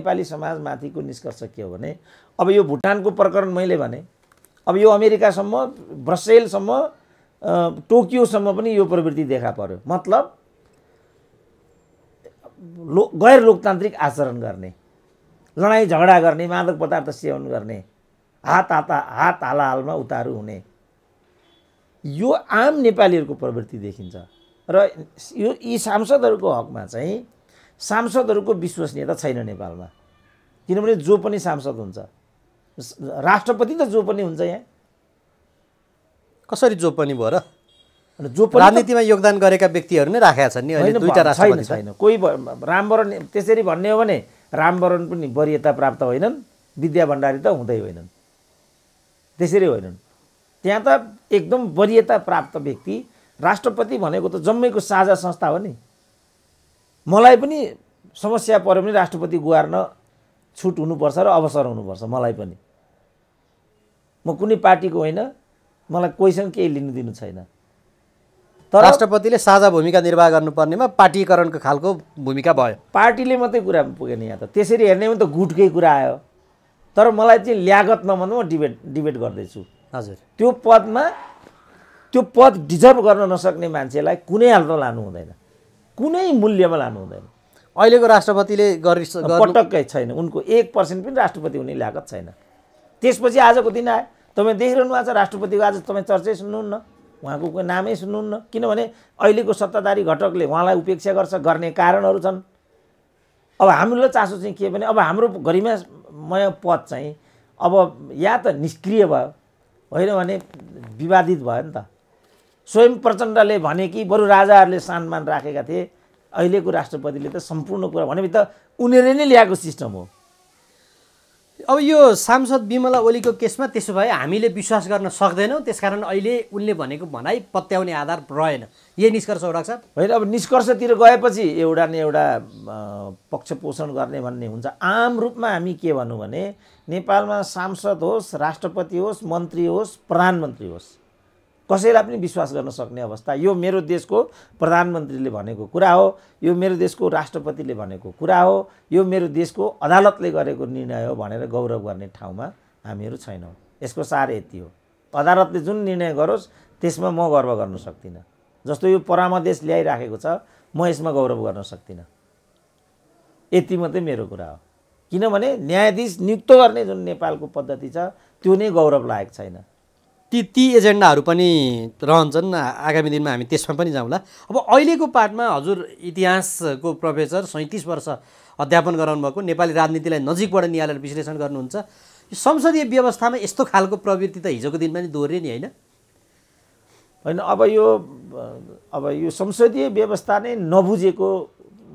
नेपाली समाजमाथिको निष्कर्ष के हो भने अब यो भुटानको प्रकरण मैले भने अब यो अमेरिकासम्म ब्रसेलसम्म टोकियोसम्म पनि यो प्रवृत्ति देखा पर्यो मतलब लो गैर लोकतान्त्रिक आचरण गर्ने लडाइँ झगडा गर्ने मादक पदार्थ सेवन गर्ने हात हात हात हालमा उतारु हुने यो आम नेपालीहरूको प्रवृत्ति देखिन्छ र यो यी सांसदहरूको हकमा चाहिँ सांसदहरूको विश्वसनीयता छैन नेपालमा किनभने जो पनि सांसद हुन्छ राष्ट्रपति त जो पनि हुन्छ यहाँ कसरी जो पनि भयो र जो राजनीतिमा योगदान गरेका व्यक्तिहरू नै राखेका छन् नि अहिले दुईटा राष्ट्रपति छैन कोही रामवरण त्यसरी भन्ने हो भने रामवरण पनि वरियता प्राप्त होइनन् विद्या भण्डारी त हुँदै होइनन् त्यसरी होइनन् त्यहाँ त एकदम वरियता प्राप्त व्यक्ति राष्ट्रपति भनेको त जम्मैको साझा संस्था हो नि मलाई पनि समस्या पऱ्यो भने राष्ट्रपति गुहार्न छुट हुनुपर्छ र अवसर हुनुपर्छ मलाई पनि म कुनै पार्टीको होइन मलाई कोहीसँग केही लिनु दिनु छैन तर राष्ट्रपतिले साझा भूमिका निर्वाह गर्नुपर्नेमा पार्टीकरणको खालको भूमिका भयो पार्टीले मात्रै कुरा पुगेन यहाँ त त्यसरी हेर्ने भने त गुटकै कुरा आयो तर मलाई चाहिँ ल्यागत नभन्नु म डिबेट डिबेट गर्दैछु हजुर त्यो पदमा त्यो पद डिजर्भ गर्न नसक्ने मान्छेलाई कुनै हालतमा लानु हुँदैन कुनै मूल्यमा लानु हुँदैन अहिलेको राष्ट्रपतिले गरि पटक्कै छैन उनको एक पर्सेन्ट पनि राष्ट्रपति हुने लागत छैन त्यसपछि आजको दिन आयो तपाईँ देखिरहनु भएको छ राष्ट्रपतिको आज तपाईँ चर्चै सुन्नुहुन्न उहाँको कोही नामै सुन्नुहुन्न किनभने अहिलेको सत्ताधारी घटकले उहाँलाई उपेक्षा गर्छ गर्ने कारणहरू छन् अब हामीलाई चासो चाहिँ के भने अब हाम्रो गरिमामय पद चाहिँ अब या त निष्क्रिय भयो होइन भने विवादित भयो नि त स्वयं प्रचण्डले भने कि बरु राजाहरूले सानमान राखेका थिए अहिलेको राष्ट्रपतिले त सम्पूर्ण कुरा भनेपछि त उनीहरूले नै ल्याएको सिस्टम हो अब यो सांसद विमला ओलीको केसमा त्यसो भए हामीले विश्वास गर्न सक्दैनौँ त्यसकारण अहिले उनले भनेको भनाइ पत्याउने आधार रहेन यही निष्कर्ष हो छ होइन अब निष्कर्षतिर गएपछि एउटा न एउटा पक्ष पोषण गर्ने भन्ने हुन्छ आम रूपमा हामी के भनौँ भने नेपालमा सांसद होस् राष्ट्रपति होस् मन्त्री होस् प्रधानमन्त्री होस् कसैलाई पनि विश्वास गर्न सक्ने अवस्था यो मेरो देशको प्रधानमन्त्रीले भनेको कुरा हो यो मेरो देशको राष्ट्रपतिले भनेको कुरा हो यो मेरो देशको अदालतले गरेको निर्णय हो भनेर गौरव गर्ने ठाउँमा हामीहरू छैनौँ यसको सार यति हो अदालतले जुन निर्णय गरोस् त्यसमा म गर्व गर्न सक्दिनँ जस्तो यो परामदेश ल्याइराखेको छ म यसमा गौरव गर्न सक्दिनँ यति मात्रै मेरो कुरा हो किनभने न्यायाधीश नियुक्त गर्ने जुन नेपालको पद्धति छ त्यो नै गौरव लायक छैन ती ती एजेन्डाहरू पनि रहन्छन् आगामी दिनमा हामी त्यसमा पनि जाउँला अब अहिलेको पाठमा हजुर इतिहासको प्रोफेसर सैँतिस वर्ष अध्यापन गराउनु भएको नेपाली राजनीतिलाई नजिकबाट निहालेर विश्लेषण गर्नुहुन्छ यो संसदीय व्यवस्थामा यस्तो खालको प्रवृत्ति त हिजोको दिनमा नि दोहोऱ्यो नि होइन होइन अब यो अब यो संसदीय व्यवस्था नै नबुझेको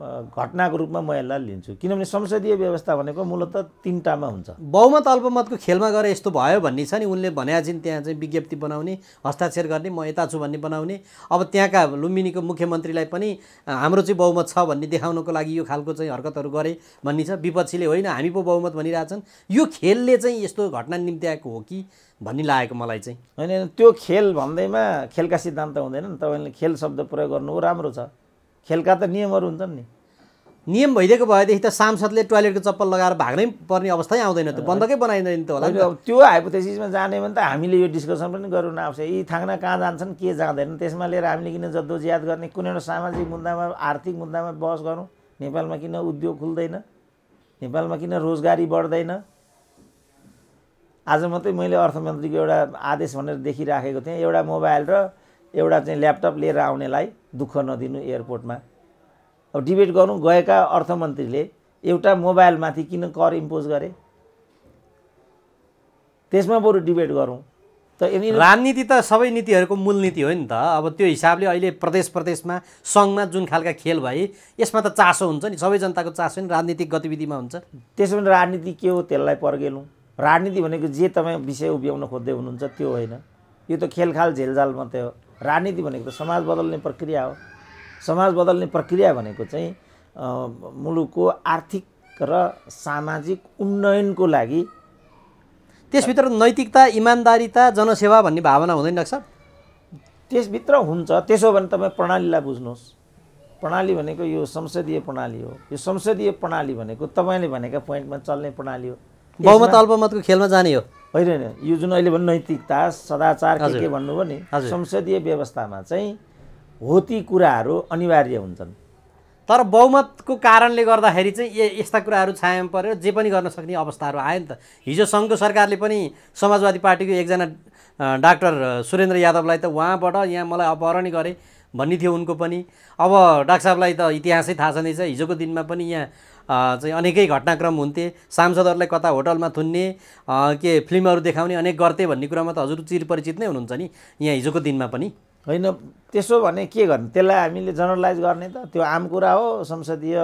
घटनाको रूपमा म यसलाई लिन्छु किनभने संसदीय व्यवस्था भनेको मूलत तिनवटामा हुन्छ बहुमत अल्पमतको खेलमा गएर यस्तो भयो भन्ने छ नि उनले भने चाहिँ त्यहाँ चाहिँ विज्ञप्ति बनाउने हस्ताक्षर गर्ने म यता छु भन्ने बनाउने अब त्यहाँका लुम्बिनीको मुख्यमन्त्रीलाई पनि हाम्रो चाहिँ बहुमत छ भन्ने देखाउनको लागि यो खालको चाहिँ हरकतहरू गरे भन्ने छ विपक्षीले होइन हामी पो बहुमत भनिरहेछन् यो खेलले चाहिँ यस्तो घटना निम्ति आएको हो कि भन्ने लागेको मलाई चाहिँ होइन त्यो खेल भन्दैमा खेलका सिद्धान्त हुँदैन नि तपाईँले खेल शब्द प्रयोग गर्नु राम्रो छ खेलका त नियमहरू हुन्छन् नि नियम भइदिएको भएदेखि त सांसदले टोयलेटको चप्पल लगाएर भाग्नै पर्ने अवस्थै आउँदैन त्यो बन्दकै बनाइँदैन त होला त्यो हाइपोथेसिसमा जाने भने त हामीले यो डिस्कसन पनि गरौँ आवश्यक यी थाङ्ना कहाँ जान्छन् के जाँदैन त्यसमा लिएर हामीले किन जद्दोजियाद गर्ने कुनै एउटा सामाजिक मुद्दामा आर्थिक मुद्दामा बहस गरौँ नेपालमा किन उद्योग खुल्दैन नेपालमा किन रोजगारी बढ्दैन आज मात्रै मैले अर्थमन्त्रीको एउटा आदेश भनेर देखिराखेको थिएँ एउटा मोबाइल र एउटा चाहिँ ल्यापटप लिएर आउनेलाई दुःख नदिनु एयरपोर्टमा अब डिबेट गरौँ गएका अर्थमन्त्रीले एउटा मोबाइलमाथि किन कर इम्पोज गरे त्यसमा बरु डिबेट गरौँ त राजनीति त सबै नीतिहरूको मूल नीति हो नि त अब त्यो हिसाबले अहिले प्रदेश प्रदेशमा सङ्घमा जुन खालका खेल भए यसमा त चासो हुन्छ नि सबै जनताको चासो नि राजनीतिक गतिविधिमा हुन्छ त्यसो भने राजनीति के हो त्यसलाई पर्गेलौँ राजनीति भनेको जे तपाईँ विषय उभ्याउन खोज्दै हुनुहुन्छ त्यो होइन यो त खेलखाल झेलझाल मात्रै हो राजनीति भनेको त समाज बदल्ने प्रक्रिया हो समाज बदल्ने प्रक्रिया भनेको चाहिँ मुलुकको आर्थिक र सामाजिक उन्नयनको लागि त्यसभित्र नैतिकता इमान्दारिता जनसेवा भन्ने भावना हुँदैन सर त्यसभित्र हुन्छ त्यसो भने तपाईँ प्रणालीलाई बुझ्नुहोस् प्रणाली भनेको यो संसदीय प्रणाली हो यो संसदीय प्रणाली भनेको तपाईँले भनेका पोइन्टमा चल्ने प्रणाली हो बहुमत अल्पमतको खेलमा जाने हो होइन होइन यो जुन अहिले भन्नु नैतिकता सदाचार के के भन्नुभयो नि संसदीय व्यवस्थामा चाहिँ हो ती कुराहरू अनिवार्य हुन्छन् तर बहुमतको कारणले गर्दाखेरि चाहिँ यस्ता कुराहरू छायामा परेर जे पनि गर्न सक्ने अवस्थाहरू आयो नि त हिजो सङ्घको सरकारले पनि समाजवादी पार्टीको एकजना डाक्टर सुरेन्द्र यादवलाई त उहाँबाट यहाँ मलाई अपहरण गरे भन्ने थियो उनको पनि अब डाक्टर साहबलाई त इतिहासै थाहा छँदैछ हिजोको दिनमा पनि यहाँ चाहिँ अनेकै घटनाक्रम हुन्थे सांसदहरूलाई कता होटलमा थुन्ने के फिल्महरू देखाउने अनेक गर्थे भन्ने कुरामा त हजुर चिरपरिचित नै हुनुहुन्छ नि यहाँ हिजोको दिनमा पनि होइन त्यसो भने के गर्ने त्यसलाई हामीले जनरलाइज गर्ने त त्यो आम कुरा हो संसदीय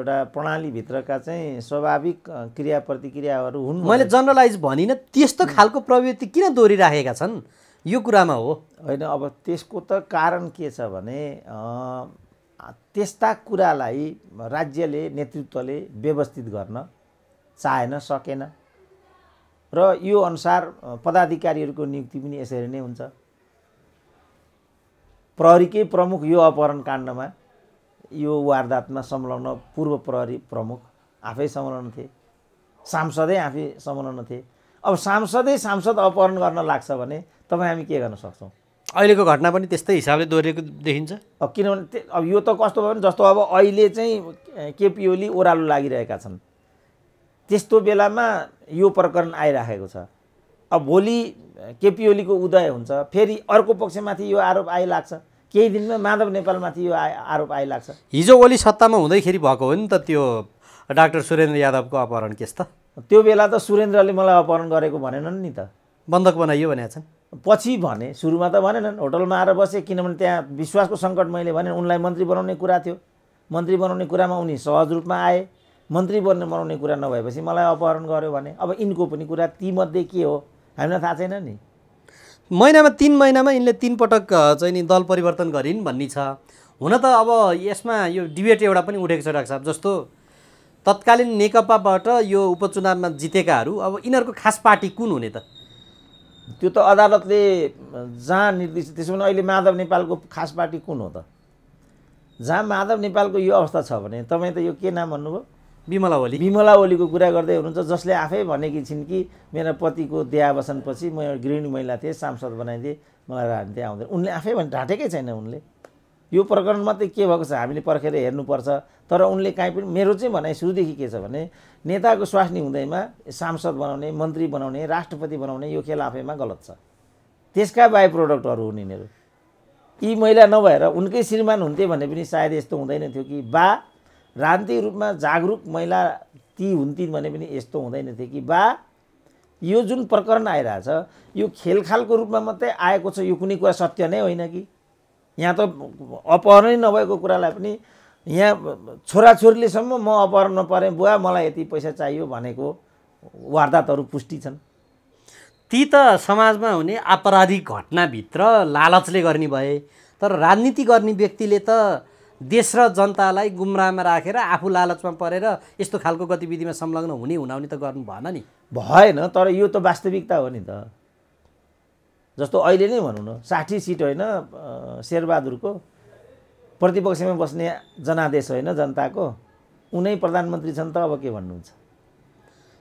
एउटा प्रणालीभित्रका चाहिँ स्वाभाविक क्रिया प्रतिक्रियाहरू हुन् मैले जनरलाइज भनिनँ त्यस्तो खालको प्रवृत्ति किन दोहोरिराखेका छन् यो कुरामा हो होइन अब त्यसको त कारण के छ भने त्यस्ता कुरालाई राज्यले नेतृत्वले व्यवस्थित गर्न चाहेन सकेन र यो अनुसार पदाधिकारीहरूको नियुक्ति पनि यसरी नै हुन्छ प्रहरीकै प्रमुख यो अपहरण काण्डमा यो वारदातमा संलग्न पूर्व प्रहरी प्रमुख आफै संलग्न थिए सांसदै आफै संलग्न थिए अब सांसदै सांसद अपहरण गर्न लाग्छ भने तपाईँ हामी के गर्न सक्छौँ अहिलेको घटना पनि त्यस्तै हिसाबले दोहोरिएको देखिन्छ किनभने अब यो त कस्तो भयो भने जस्तो अब अहिले चाहिँ केपी ओली ओह्रालो लागिरहेका छन् त्यस्तो बेलामा यो प्रकरण आइराखेको छ अब भोलि केपी ओलीको उदय हुन्छ फेरि अर्को पक्षमाथि यो आरोप आइलाग्छ केही दिनमा माधव नेपालमाथि यो आरोप आइलाग्छ हिजो ओली सत्तामा हुँदैखेरि भएको हो नि त त्यो डाक्टर सुरेन्द्र यादवको अपहरण केस त त्यो बेला त सुरेन्द्रले मलाई अपहरण गरेको भनेनन् नि त बन्धक बनाइयो भनेका छन् पछि भने सुरुमा त भनेनन् होटलमा आएर बसेँ किनभने त्यहाँ विश्वासको सङ्कट मैले भने उनलाई मन्त्री बनाउने कुरा थियो मन्त्री बनाउने कुरामा उनी सहज रूपमा आए मन्त्री बन्ने बनाउने कुरा नभएपछि मलाई अपहरण गर्यो भने अब यिनको पनि कुरा तीमध्ये के हो हामीलाई थाहा छैन नि महिनामा तिन महिनामा यिनले तिन पटक चाहिँ नि दल परिवर्तन गरिन् भन्ने छ हुन त अब यसमा यो डिबेट एउटा पनि उठेको छ डाक्टर साहब जस्तो तत्कालीन नेकपाबाट यो उपचुनावमा जितेकाहरू अब यिनीहरूको खास पार्टी कुन हुने त त्यो त अदालतले जहाँ निर्देश त्यसो भने अहिले माधव नेपालको खास पार्टी कुन हो त जहाँ माधव नेपालको यो अवस्था छ भने तपाईँ त यो के नाम भन्नुभयो बिमला ओली बिमला ओलीको कुरा गर्दै हुनुहुन्छ जसले आफै भनेकी छिन् कि मेरो पतिको देहावसनपछि म एउटा गृहिणी महिला थिएँ सांसद बनाइदिएँ मलाई राजनीति आउँदैन उनले आफै भने ढाँटेकै छैन उनले यो प्रकरण मात्रै के भएको छ हामीले पर्खेर हेर्नुपर्छ तर उनले काहीँ पनि मेरो चाहिँ भनाइ सुरुदेखि के छ भने नेताको स्वास्नी हुँदैमा सांसद बनाउने मन्त्री बनाउने राष्ट्रपति बनाउने यो खेल आफैमा गलत छ त्यसका बाई प्रोडक्टहरू हुन् यिनीहरू यी महिला नभएर उनकै श्रीमान हुन्थे भने पनि सायद यस्तो हुँदैन थियो कि बा राजनीतिक रूपमा जागरुक महिला ती हुन्थिन् भने पनि यस्तो हुँदैन थियो कि बा यो जुन प्रकरण आइरहेछ यो खेलखालको रूपमा मात्रै आएको छ यो कुनै कुरा सत्य नै होइन कि यहाँ त अपहरणै नभएको कुरालाई पनि यहाँ छोराछोरीलेसम्म म अपहरण नपरेँ बुवा मलाई यति पैसा चाहियो भनेको वारदातहरू पुष्टि छन् ती त समाजमा हुने आपराधिक घटनाभित्र लालचले गर्ने भए तर राजनीति गर्ने व्यक्तिले त देश र जनतालाई गुमराहमा राखेर आफू लालचमा परेर यस्तो खालको गतिविधिमा संलग्न हुने हुनाउने त गर्नु भएन नि भएन तर यो त वास्तविकता हो नि त जस्तो अहिले नै भनौँ न साठी सिट होइन शेरबहादुरको प्रतिपक्षमा बस्ने जनादेश होइन जनताको उनै प्रधानमन्त्री छन् त अब के भन्नुहुन्छ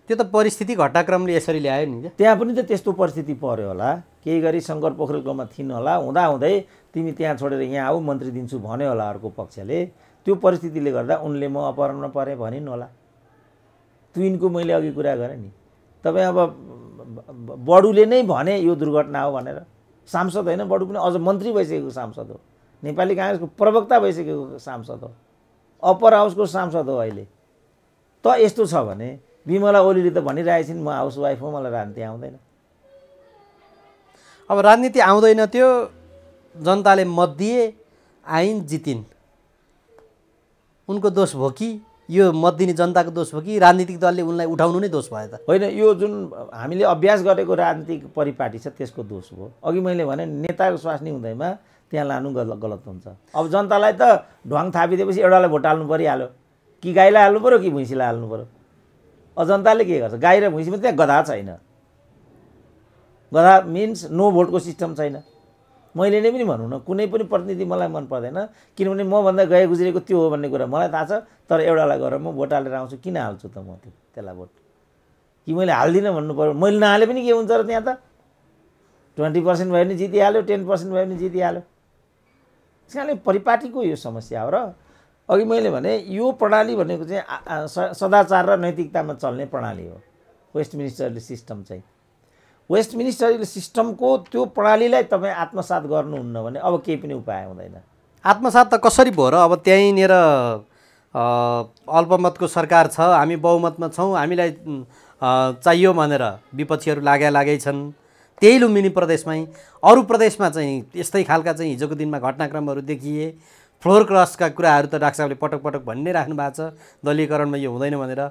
त्यो त परिस्थिति घटनाक्रमले यसरी ल्यायो नि त्यहाँ पनि त त्यस्तो परिस्थिति पऱ्यो होला केही गरी शङ्कर पोखरेलकोमा थिइन होला हुँदाहुँदै तिमी त्यहाँ छोडेर यहाँ आऊ मन्त्री दिन्छु भन्यो होला अर्को पक्षले त्यो परिस्थितिले गर्दा उनले म अपहरणमा परेँ भनिन् होला तुइनको मैले अघि कुरा गरेँ नि तपाईँ अब बडुले नै भने यो दुर्घटना हो भनेर सांसद होइन बडु पनि अझ मन्त्री भइसकेको सांसद हो नेपाली काङ्ग्रेसको प्रवक्ता भइसकेको सांसद हो अप्पर हाउसको सांसद हो अहिले त यस्तो छ भने बिमला ओलीले त भनिरहेको छिन् म हाउस वाइफ हो मलाई राजनीति आउँदैन अब राजनीति आउँदैन त्यो जनताले मत दिए आइन् जितिन् उनको दोष भोकी यो मत दिने जनताको दोष हो कि राजनीतिक दलले उनलाई उठाउनु नै दोष भयो त होइन यो जुन हामीले अभ्यास गरेको राजनीतिक परिपाटी छ त्यसको दोष हो अघि मैले भने नेताको स्वास्नी हुँदैमा त्यहाँ लानु गलत गलत हुन्छ अब जनतालाई त ढुवाङ थापिदिएपछि एउटालाई भोट हाल्नु परिहाल्यो कि गाईलाई हाल्नु पऱ्यो कि भुइँसीलाई हाल्नु पऱ्यो अब जनताले के गर्छ गाई र भुइँसीमा त्यहाँ गधा छैन गधा मिन्स नो भोटको सिस्टम छैन मैले नै पनि भनौँ न कुनै पनि प्रतिनिधि मलाई मन पर्दैन किनभने मभन्दा गए गुज्रेको त्यो हो भन्ने कुरा मलाई थाहा छ तर एउटालाई गएर म भोट हालेर आउँछु किन हाल्छु त म त्यो त्यसलाई भोट कि मैले हाल्दिनँ भन्नु पऱ्यो मैले नहाले पनि के हुन्छ र त्यहाँ त ट्वेन्टी पर्सेन्ट भयो भने जितिहाल्यो टेन पर्सेन्ट भयो भने जितिहाल्यो त्यस कारणले परिपाटीको यो समस्या हो र अघि मैले भने यो प्रणाली भनेको चाहिँ सदाचार र नैतिकतामा चल्ने प्रणाली हो वेस्ट मिनिस्टरले सिस्टम चाहिँ वेस्ट मिनिस्टर सिस्टमको त्यो प्रणालीलाई तपाईँ आत्मसात गर्नुहुन्न भने अब केही पनि उपाय हुँदैन आत्मसात त कसरी भयो र अब त्यहीँनिर अल्पमतको सरकार छ हामी बहुमतमा छौँ हामीलाई चाहियो भनेर विपक्षीहरू लागे लागै छन् त्यही लुम्बिनी प्रदेशमै अरू प्रदेशमा चाहिँ यस्तै खालका चाहिँ हिजोको दिनमा घटनाक्रमहरू देखिए फ्लोर क्रसका कुराहरू त डाक्टर साहबले पटक पटक भन्ने राख्नु भएको छ दलीयकरणमा यो हुँदैन भनेर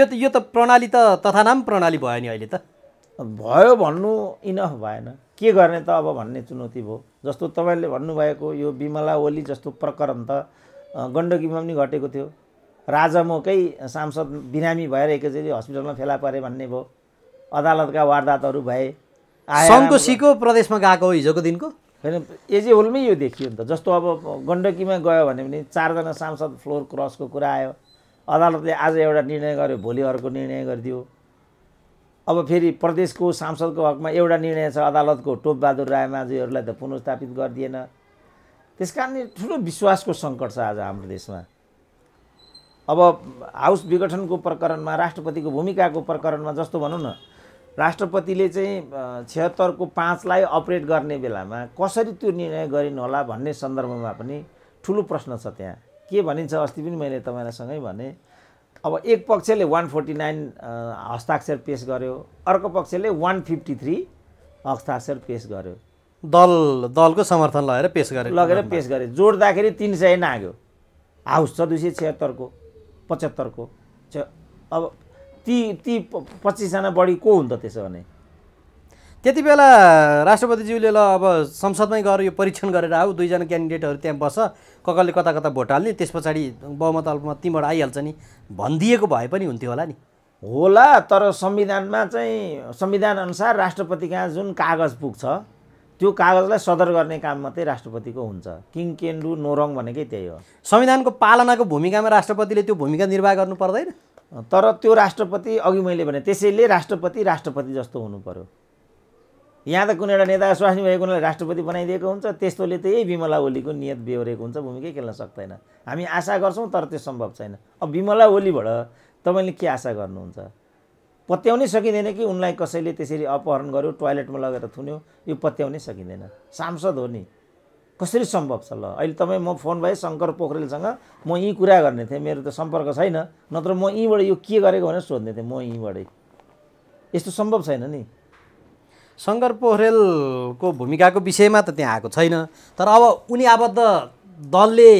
यो त यो त प्रणाली त तथानाम प्रणाली भयो नि अहिले त भयो भन्नु इनफ भएन के गर्ने त अब भन्ने चुनौती भयो जस्तो तपाईँले भन्नुभएको यो बिमला ओली जस्तो प्रकरण त गण्डकीमा पनि घटेको थियो राजा राजामोकै सांसद बिरामी भएर एकैचोटि हस्पिटलमा फेला परे भन्ने भयो अदालतका वारदातहरू भए सिको प्रदेशमा गएको हिजोको दिनको होइन एजे होलमै यो देखियो नि त जस्तो अब गण्डकीमा गयो भने पनि चारजना सांसद फ्लोर क्रसको कुरा आयो अदालतले आज एउटा निर्णय गर्यो भोलि अर्को निर्णय गरिदियो अब फेरि प्रदेशको सांसदको हकमा एउटा निर्णय छ अदालतको टोपबहादुर रायमाझीहरूलाई त पुनस्थापित गरिदिएन त्यस कारणले ठुलो विश्वासको सङ्कट छ आज हाम्रो देशमा अब हाउस विघटनको प्रकरणमा राष्ट्रपतिको भूमिकाको प्रकरणमा जस्तो भनौँ न राष्ट्रपतिले चाहिँ छिहत्तरको पाँचलाई अपरेट गर्ने बेलामा कसरी त्यो निर्णय गरिनु होला भन्ने सन्दर्भमा पनि ठुलो प्रश्न छ त्यहाँ के भनिन्छ अस्ति पनि मैले तपाईँलाई सँगै भने अब एक पक्षले वान फोर्टी नाइन हस्ताक्षर पेस गर्यो अर्को पक्षले वान फिफ्टी थ्री हस्ताक्षर पेस गर्यो दल दलको समर्थन लगेर पेस गरे लगेर पेस गरे जोड्दाखेरि तिन सय नाग्यो हाउस छ दुई सय छिहत्तरको पचहत्तरको अब ती ती पच्चिसजना बढी को हुन्छ त्यसो भने त्यति बेला राष्ट्रपतिज्यूले ल अब संसदमै गएर यो परीक्षण गरेर आऊ दुईजना क्यान्डिडेटहरू त्यहाँ बस्छ कसले कता कता भोट हाल्ने त्यस पछाडि बहुमत अल्पमत तिमीबाट आइहाल्छ नि भनिदिएको भए पनि हुन्थ्यो होला नि होला तर संविधानमा चाहिँ संविधान अनुसार राष्ट्रपति कहाँ जुन कागज पुग्छ त्यो कागजलाई सदर गर्ने काम मात्रै राष्ट्रपतिको हुन्छ किङ केन्डु नोरङ भनेकै त्यही हो संविधानको पालनाको भूमिकामा राष्ट्रपतिले त्यो भूमिका निर्वाह गर्नु पर्दैन तर त्यो राष्ट्रपति अघि मैले भने त्यसैले राष्ट्रपति राष्ट्रपति जस्तो हुनु पर्यो यहाँ त कुनै एउटा नेता स्वास्नी भएको हुनाले राष्ट्रपति बनाइदिएको हुन्छ त्यस्तोले त यही विमला ओलीको नियत बेहोरेको हुन्छ भूमिकै खेल्न सक्दैन हामी आशा गर्छौँ तर त्यो सम्भव छैन अब विमला ओलीबाट तपाईँले के आशा गर्नुहुन्छ पत्याउनै सकिँदैन कि उनलाई कसैले त्यसरी अपहरण गर्यो टोयलेटमा लगेर थुन्यो यो पत्याउनै सकिँदैन सांसद हो नि कसरी सम्भव छ ल अहिले तपाईँ म फोन भए शङ्कर पोखरेलसँग म यहीँ कुरा गर्ने थिएँ मेरो त सम्पर्क छैन नत्र म यहीँबाट यो के गरेको भनेर सोध्ने थिएँ म यहीँबाटै यस्तो सम्भव छैन नि शङ्कर पोखरेलको भूमिकाको विषयमा त त्यहाँ आएको छैन तर अब उनी आबद्ध दलले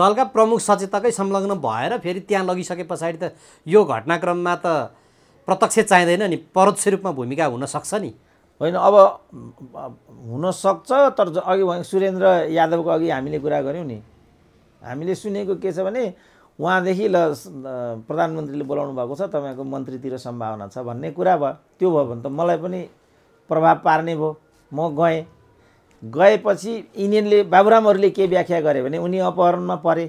दलका प्रमुख सचेतकै संलग्न भएर फेरि त्यहाँ लगिसके पछाडि त यो घटनाक्रममा त प्रत्यक्ष चाहिँदैन नि परोक्ष रूपमा भूमिका हुनसक्छ नि होइन अब हुनसक्छ तर अघि सुरेन्द्र यादवको अघि हामीले कुरा गऱ्यौँ नि हामीले सुनेको के छ भने उहाँदेखि ल प्रधानमन्त्रीले बोलाउनु भएको छ तपाईँको मन्त्रीतिर सम्भावना छ भन्ने कुरा भयो त्यो भयो भने त मलाई पनि प्रभाव पार्ने भयो म गएँ गएपछि यिनीहरूले बाबुरामहरूले के व्याख्या गरे भने उनी अपहरणमा परे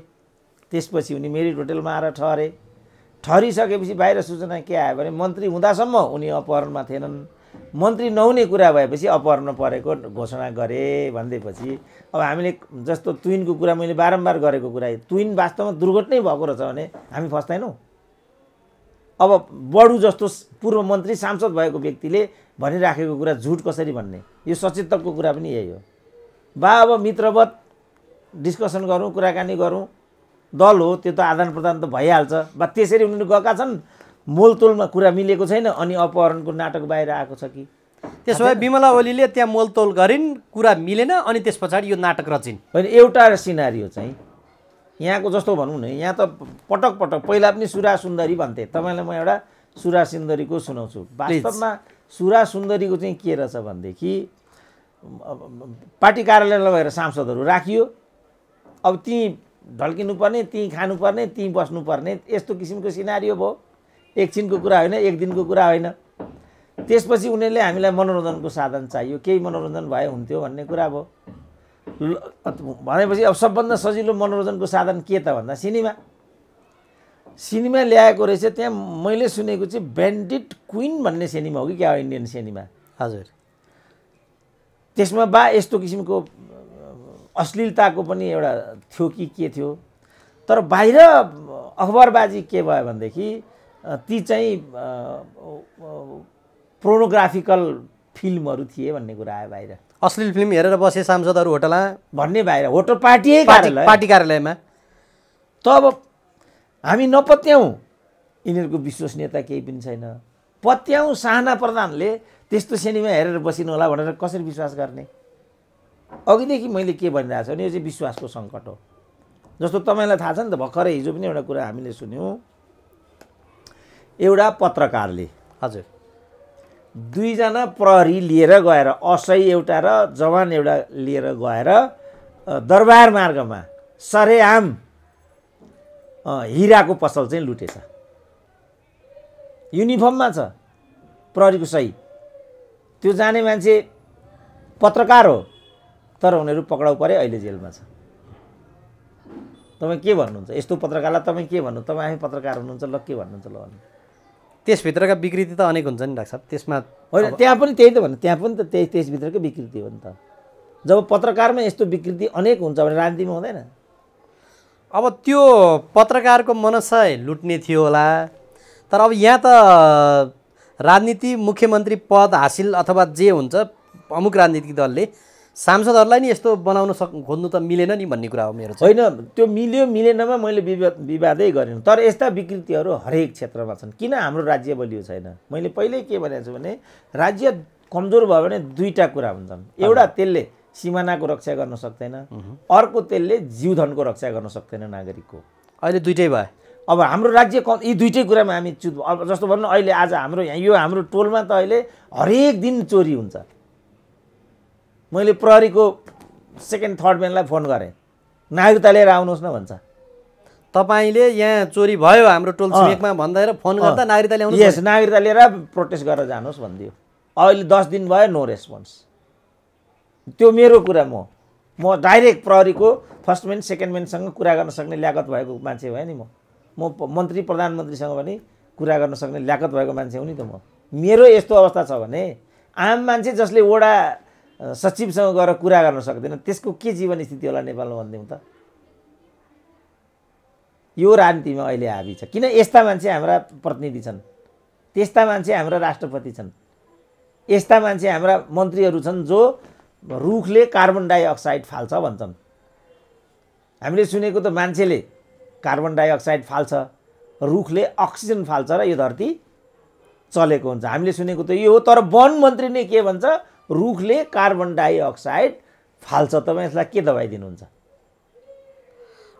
त्यसपछि उनी मेरिट होटेलमा आएर ठहरे ठहरिसकेपछि बाहिर सूचना के आयो भने मन्त्री हुँदासम्म उनी अपहरणमा थिएनन् मन्त्री नहुने कुरा भएपछि अपहरणमा परेको घोषणा गरे भन्दैपछि अब हामीले जस्तो तुइनको कुरा मैले बारम्बार गरेको कुरा तुइन वास्तवमा दुर्घटनै भएको रहेछ भने हामी फस्दैनौँ अब बडु जस्तो पूर्व मन्त्री सांसद भएको व्यक्तिले भनिराखेको कुरा झुट कसरी भन्ने यो सचेतकको कुरा पनि यही हो बा अब मित्रवत डिस्कसन गरौँ कुराकानी गरौँ दल हो त्यो त आदान प्रदान त भइहाल्छ बा त्यसरी उनीहरू गएका छन् मोलतोलमा कुरा मिलेको छैन अनि अपहरणको नाटक बाहिर आएको छ कि त्यसो भए विमला ओलीले त्यहाँ मोलतोल गरिन् कुरा मिलेन अनि त्यस पछाडि यो नाटक रचिन् होइन एउटा सिनारी चाहिँ यहाँको जस्तो भनौँ न यहाँ त पटक पटक पहिला पनि सुरा सुन्दरी भन्थे तपाईँलाई म एउटा सुरा सुन्दरीको सुनाउँछु वास्तवमा सुरा सुन्दरीको चाहिँ के रहेछ भनेदेखि पार्टी कार्यालयमा गएर सांसदहरू राखियो अब ती ढल्किनुपर्ने ती खानुपर्ने ती बस्नुपर्ने यस्तो किसिमको सिनारी भयो एकछिनको कुरा होइन एक दिनको कुरा होइन त्यसपछि उनीहरूले हामीलाई मनोरञ्जनको साधन चाहियो केही मनोरञ्जन भए हुन्थ्यो भन्ने कुरा भयो भनेपछि अब सबभन्दा सजिलो मनोरञ्जनको साधन के त भन्दा सिनेमा सिनेमा ल्याएको रहेछ त्यहाँ मैले सुनेको चाहिँ ब्यान्डिट क्विन भन्ने सिनेमा हो कि क्या हो इन्डियन सिनेमा हजुर त्यसमा बा यस्तो किसिमको अश्लीलताको पनि एउटा थियो कि के थियो तर बाहिर अखबारबाजी के भयो भनेदेखि ती चाहिँ प्रोनोग्राफिकल फिल्महरू थिए भन्ने कुरा आयो बाहिर अश्लील फिल्म हेरेर बसे सांसदहरू होटलमा भन्ने बाहिर होटल पार्टी पार्टी कार्यालयमा त अब हामी नपत्याउँ यिनीहरूको विश्वसनीयता केही पनि छैन पत्याउँ साहना प्रधानले त्यस्तो श्रेणीमा हेरेर बसिनु होला भनेर कसरी विश्वास गर्ने अघिदेखि मैले के भनिरहेको छु भने यो चाहिँ विश्वासको सङ्कट हो जस्तो तपाईँलाई थाहा छ नि त भर्खरै हिजो पनि एउटा कुरा हामीले सुन्यौँ एउटा पत्रकारले हजुर दुईजना प्रहरी लिएर गएर असै एउटा र जवान एउटा लिएर गएर दरबार मार्गमा सरेआम हिराको पसल चाहिँ लुटेछ युनिफर्ममा छ प्रहरीको सही त्यो जाने मान्छे पत्रकार हो तर उनीहरू पक्राउ परे अहिले जेलमा छ तपाईँ के भन्नुहुन्छ यस्तो पत्रकारलाई तपाईँ के भन्नु तपाईँ आफै पत्रकार हुनुहुन्छ ल के भन्नुहुन्छ ल भन्नु त्यसभित्रका विकृति त अनेक हुन्छ नि डाक्टर त्यसमा होइन त्यहाँ पनि त्यही त भन्नु त्यहाँ पनि त त्यही त्यसभित्रकै विकृति हो नि त जब पत्रकारमा यस्तो विकृति अनेक हुन्छ भने राजनीतिमा हुँदैन अब त्यो पत्रकारको मनसाय लुट्ने थियो होला तर अब यहाँ त राजनीति मुख्यमन्त्री पद हासिल अथवा जे हुन्छ अमुक राजनीतिक दलले सांसदहरूलाई नि यस्तो बनाउन सक् खोज्नु त मिलेन नि भन्ने कुरा हो मेरो होइन त्यो मिल्यो मिलेनमा मैले विवाद विवादै गरेन तर यस्ता विकृतिहरू हरेक क्षेत्रमा छन् किन हाम्रो राज्य बलियो छैन मैले पहिल्यै के भनेको छु भने राज्य कमजोर भयो भने दुईवटा कुरा हुन्छन् एउटा त्यसले सिमानाको रक्षा गर्न सक्दैन अर्को त्यसले जीवधनको रक्षा गर्न सक्दैन नागरिकको अहिले दुइटै भयो अब हाम्रो राज्य क यी दुइटै कुरामा हामी चुत अब जस्तो भन्नु अहिले आज हाम्रो यहाँ यो हाम्रो टोलमा त अहिले हरेक दिन चोरी हुन्छ मैले प्रहरीको सेकेन्ड थर्ड म्यानलाई फोन गरेँ नागरिकता लिएर आउनुहोस् न भन्छ तपाईँले यहाँ चोरी भयो हाम्रो टोल छिमेकमा भन्दा फोन गर्दा नागरिकता ल्याउनु यस नागरिकता लिएर प्रोटेस्ट गरेर जानुहोस् भनिदियो अहिले दस दिन भयो नो रेस्पोन्स त्यो मेरो कुरा म म डाइरेक्ट प्रहरीको फर्स्ट मेन सेकेन्ड मेनसँग कुरा गर्न सक्ने ल्याकत भएको मान्छे भएँ नि म म मन्त्री प्रधानमन्त्रीसँग पनि कुरा गर्न सक्ने ल्याकत भएको मान्छे हो नि त म मेरो यस्तो अवस्था छ भने आम मान्छे जसले वडा सचिवसँग गएर कुरा गर्न सक्दैन त्यसको के जीवन स्थिति होला नेपालमा भनिदिउँ त यो राजनीतिमा अहिले हाबी छ किन यस्ता मान्छे हाम्रा प्रतिनिधि छन् त्यस्ता मान्छे हाम्रा राष्ट्रपति छन् यस्ता मान्छे हाम्रा मन्त्रीहरू छन् जो रुखले कार्बन डाइअक्साइड फाल्छ भन्छन् हामीले सुनेको त मान्छेले कार्बन डाइअक्साइड फाल्छ रुखले अक्सिजन फाल्छ र यो धरती चलेको हुन्छ हामीले सुनेको त यो हो तर वन मन्त्री नै के भन्छ रुखले कार्बन डाइअक्साइड फाल्छ तपाईँ यसलाई के दबाई दिनुहुन्छ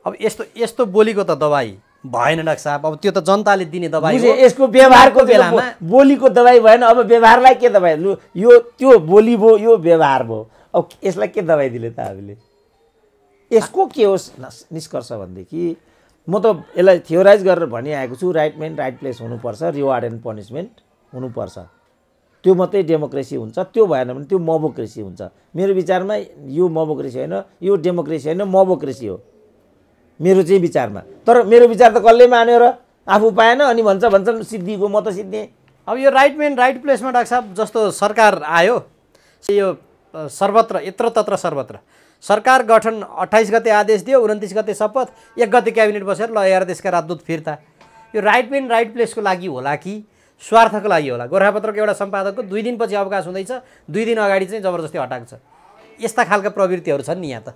अब यस्तो यस्तो बोलीको त दबाई भएन डाक्टर साहब अब त्यो त जनताले दिने दबाई यसको व्यवहारको बेलामा बोलीको दबाई भएन अब व्यवहारलाई के दबाई लु यो त्यो बोली भयो यो व्यवहार भयो अब यसलाई के दबाई दिले त हामीले यसको के होस् निष्कर्ष भनेदेखि म त यसलाई थियोराइज गरेर भनिआएको छु राइट मेन राइट प्लेस हुनुपर्छ रिवार्ड एन्ड पनिसमेन्ट हुनुपर्छ त्यो मात्रै डेमोक्रेसी हुन्छ त्यो भएन भने त्यो मबोक्रेसी हुन्छ मेरो विचारमा यो मबोक्रेसी होइन यो डेमोक्रेसी होइन मबोक्रेसी हो मेरो चाहिँ विचारमा तर मेरो विचार त कसले मान्यो र आफू पाएन अनि भन्छ भन्छन् सिद्धिको म त सिद्धि अब यो राइट मेन राइट प्लेसमा डाक्टर साहब जस्तो सरकार आयो यो सर्वत्र यत्र तत्र सर्वत्र सरकार गठन अट्ठाइस गते आदेश दियो उन्तिस गते शपथ एक गते क्याबिनेट बसेर ल एघार देशका राजदूत फिर्ता यो राइट मेन राइट प्लेसको लागि होला कि स्वार्थको लागि होला गोर्खापत्रको एउटा सम्पादकको दुई दिनपछि अवकाश हुँदैछ दुई दिन अगाडि चाहिँ जबरजस्ती हटाएको छ यस्ता खालका प्रवृत्तिहरू छन् नि यहाँ त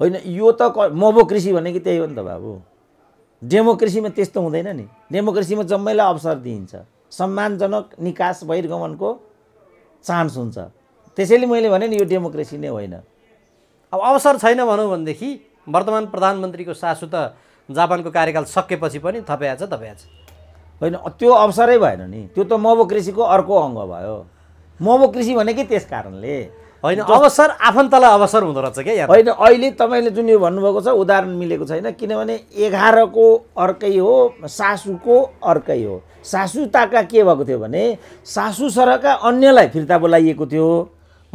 होइन यो त मोबोक्रेसी भनेको त्यही हो नि त बाबु डेमोक्रेसीमा त्यस्तो हुँदैन नि डेमोक्रेसीमा जम्मैलाई अवसर दिइन्छ सम्मानजनक निकास बहिर्गमनको चान्स हुन्छ त्यसैले मैले भने नि यो डेमोक्रेसी नै होइन अब अवसर छैन भनौँ भनेदेखि वर्तमान प्रधानमन्त्रीको सासु त जापानको कार्यकाल सकेपछि पनि थप्या छ थप्या छ होइन त्यो अवसरै भएन नि त्यो त मोबोक्रेसीको अर्को अङ्ग भयो मोबोक्रेसी भनेकै त्यस कारणले होइन अवसर आफन्तलाई अवसर हुँदो रहेछ क्या होइन अहिले तपाईँले जुन यो भन्नुभएको छ उदाहरण मिलेको छैन किनभने एघारको अर्कै हो सासुको अर्कै हो सासुताका के भएको थियो भने सासु सरका अन्यलाई फिर्ता बोलाइएको थियो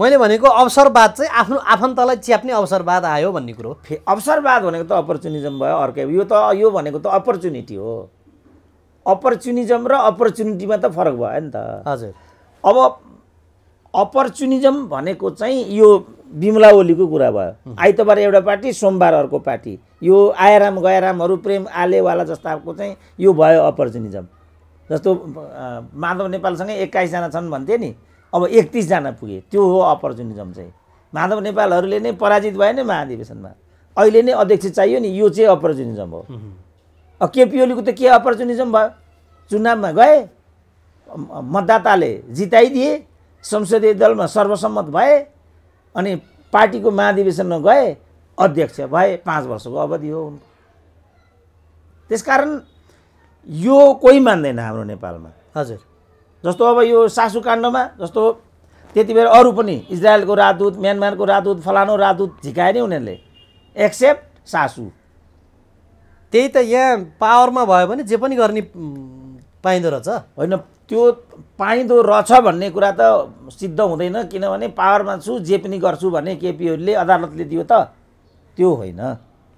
मैले भनेको अवसरवाद चाहिँ आफ्नो आफन्तलाई च्याप्ने अवसरवाद आयो भन्ने कुरो फे अवसरवाद भनेको त अपर्च्युनिजम भयो अर्कै यो त यो भनेको त अपर्च्युनिटी हो अपर्च्युनिजम र अपर्च्युनिटीमा त फरक भयो नि त हजुर अब अपर्च्युनिजम भनेको चाहिँ यो बिमला ओलीको कुरा भयो आइतबार एउटा पार्टी सोमबार अर्को पार्टी यो आयराम गयारामहरू प्रेम आलेवाला जस्ताको चाहिँ यो भयो अपर्च्युनिजम जस्तो माधव नेपालसँगै एक्काइसजना छन् भन्थे नि अब एकतिसजना पुगे त्यो हो अपर्च्युनिजम चाहिँ माधव नेपालहरूले नै पराजित भयो नि महाधिवेशनमा अहिले नै अध्यक्ष चाहियो नि यो चाहिँ अपर्च्युनिजम हो केपी ओलीको त के अपर्च्युनिजम भयो चुनावमा गए मतदाताले जिताइदिए संसदीय दलमा सर्वसम्मत भए अनि पार्टीको महाधिवेशनमा गए अध्यक्ष भए पाँच वर्षको अवधि हो उनको त्यसकारण यो कोही मान्दैन हाम्रो नेपालमा हजुर जस्तो अब यो सासु काण्डमा जस्तो त्यति बेला अरू पनि इजरायलको राजदूत म्यानमारको राजदूत फलानो राजदूत झिकाए नै उनीहरूले एक्सेप्ट सासु त्यही त यहाँ पावरमा भयो भने जे पनि गर्ने पाइँदो रहेछ होइन त्यो पाइँदो रहेछ भन्ने कुरा त सिद्ध हुँदैन किनभने पावरमा छु जे पनि गर्छु भने केपीहरूले अदालतले दियो त त्यो होइन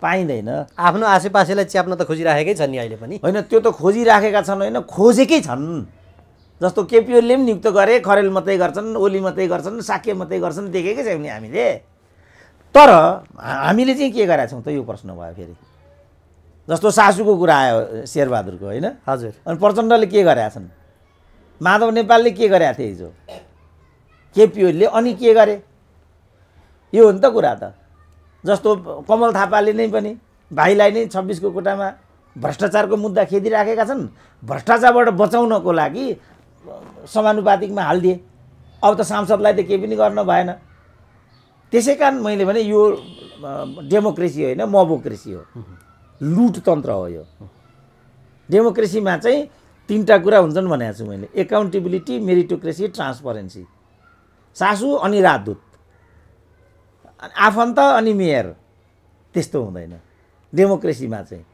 पाइँदैन आफ्नो आसेपासेलाई च्याप्न त खोजिराखेकै छन् नि अहिले पनि होइन त्यो त खोजिराखेका छन् होइन खोजेकै छन् जस्तो केपीहरूले पनि नियुक्त गरे खरेल मात्रै गर्छन् ओली मात्रै गर्छन् साके मात्रै गर्छन् देखेकै छैनौँ हामीले तर हामीले चाहिँ के गरेका छौँ त यो प्रश्न भयो फेरि जस्तो सासूको कुरा आयो शेरबहादुरको होइन हजुर अनि प्रचण्डले के गरेका छन् माधव नेपालले के गरेका थिए हिजो ओलीले अनि के गरे यो हो नि त कुरा त जस्तो कमल थापाले नै पनि भाइलाई नै छब्बिसको कोटामा भ्रष्टाचारको मुद्दा खेदिराखेका छन् भ्रष्टाचारबाट बचाउनको लागि समानुपातिकमा हालिदिए अब त सांसदलाई त केही पनि गर्न भएन त्यसै कारण मैले भने यो डेमोक्रेसी होइन मबोक्रेसी हो लुटतन्त्र हो यो डेमोक्रेसीमा चाहिँ तिनवटा कुरा हुन्छन् भनेको छु मैले एकाउन्टेबिलिटी मेरिटोक्रेसी ट्रान्सपरेन्सी सासु अनि राजदूत आफन्त अनि मेयर त्यस्तो हुँदैन डेमोक्रेसीमा चाहिँ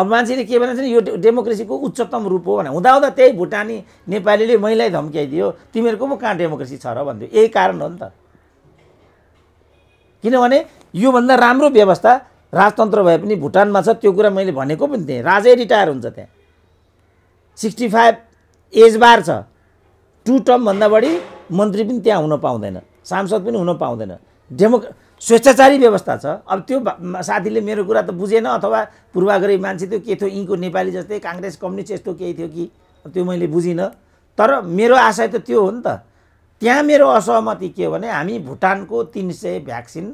अब मान्छेले के भनेको छ यो डेमोक्रेसीको उच्चतम रूप हो हुँदा हुँदाहुँदा त्यही भुटानी नेपालीले मैलाई धम्क्याइदियो तिमीहरूको पो कहाँ डेमोक्रेसी छ र भन्थ्यो यही कारण हो नि त किनभने योभन्दा राम्रो व्यवस्था राजतन्त्र भए पनि भुटानमा छ त्यो कुरा मैले भनेको पनि थिएँ राजै रिटायर हुन्छ त्यहाँ सिक्सटी फाइभ एज बार छ टु टर्मभन्दा बढी मन्त्री पनि त्यहाँ हुन पाउँदैन सांसद पनि हुन पाउँदैन डेमो स्वेच्छाचारी व्यवस्था छ अब त्यो साथीले मेरो कुरा त बुझेन अथवा पूर्वाग्रही मान्छे त्यो के थियो यहीँको नेपाली जस्तै काङ्ग्रेस कम्युनिस्ट यस्तो केही थियो कि त्यो मैले बुझिनँ तर मेरो आशय त त्यो हो नि त त्यहाँ मेरो असहमति के हो भने हामी भुटानको तिन सय भ्याक्सिन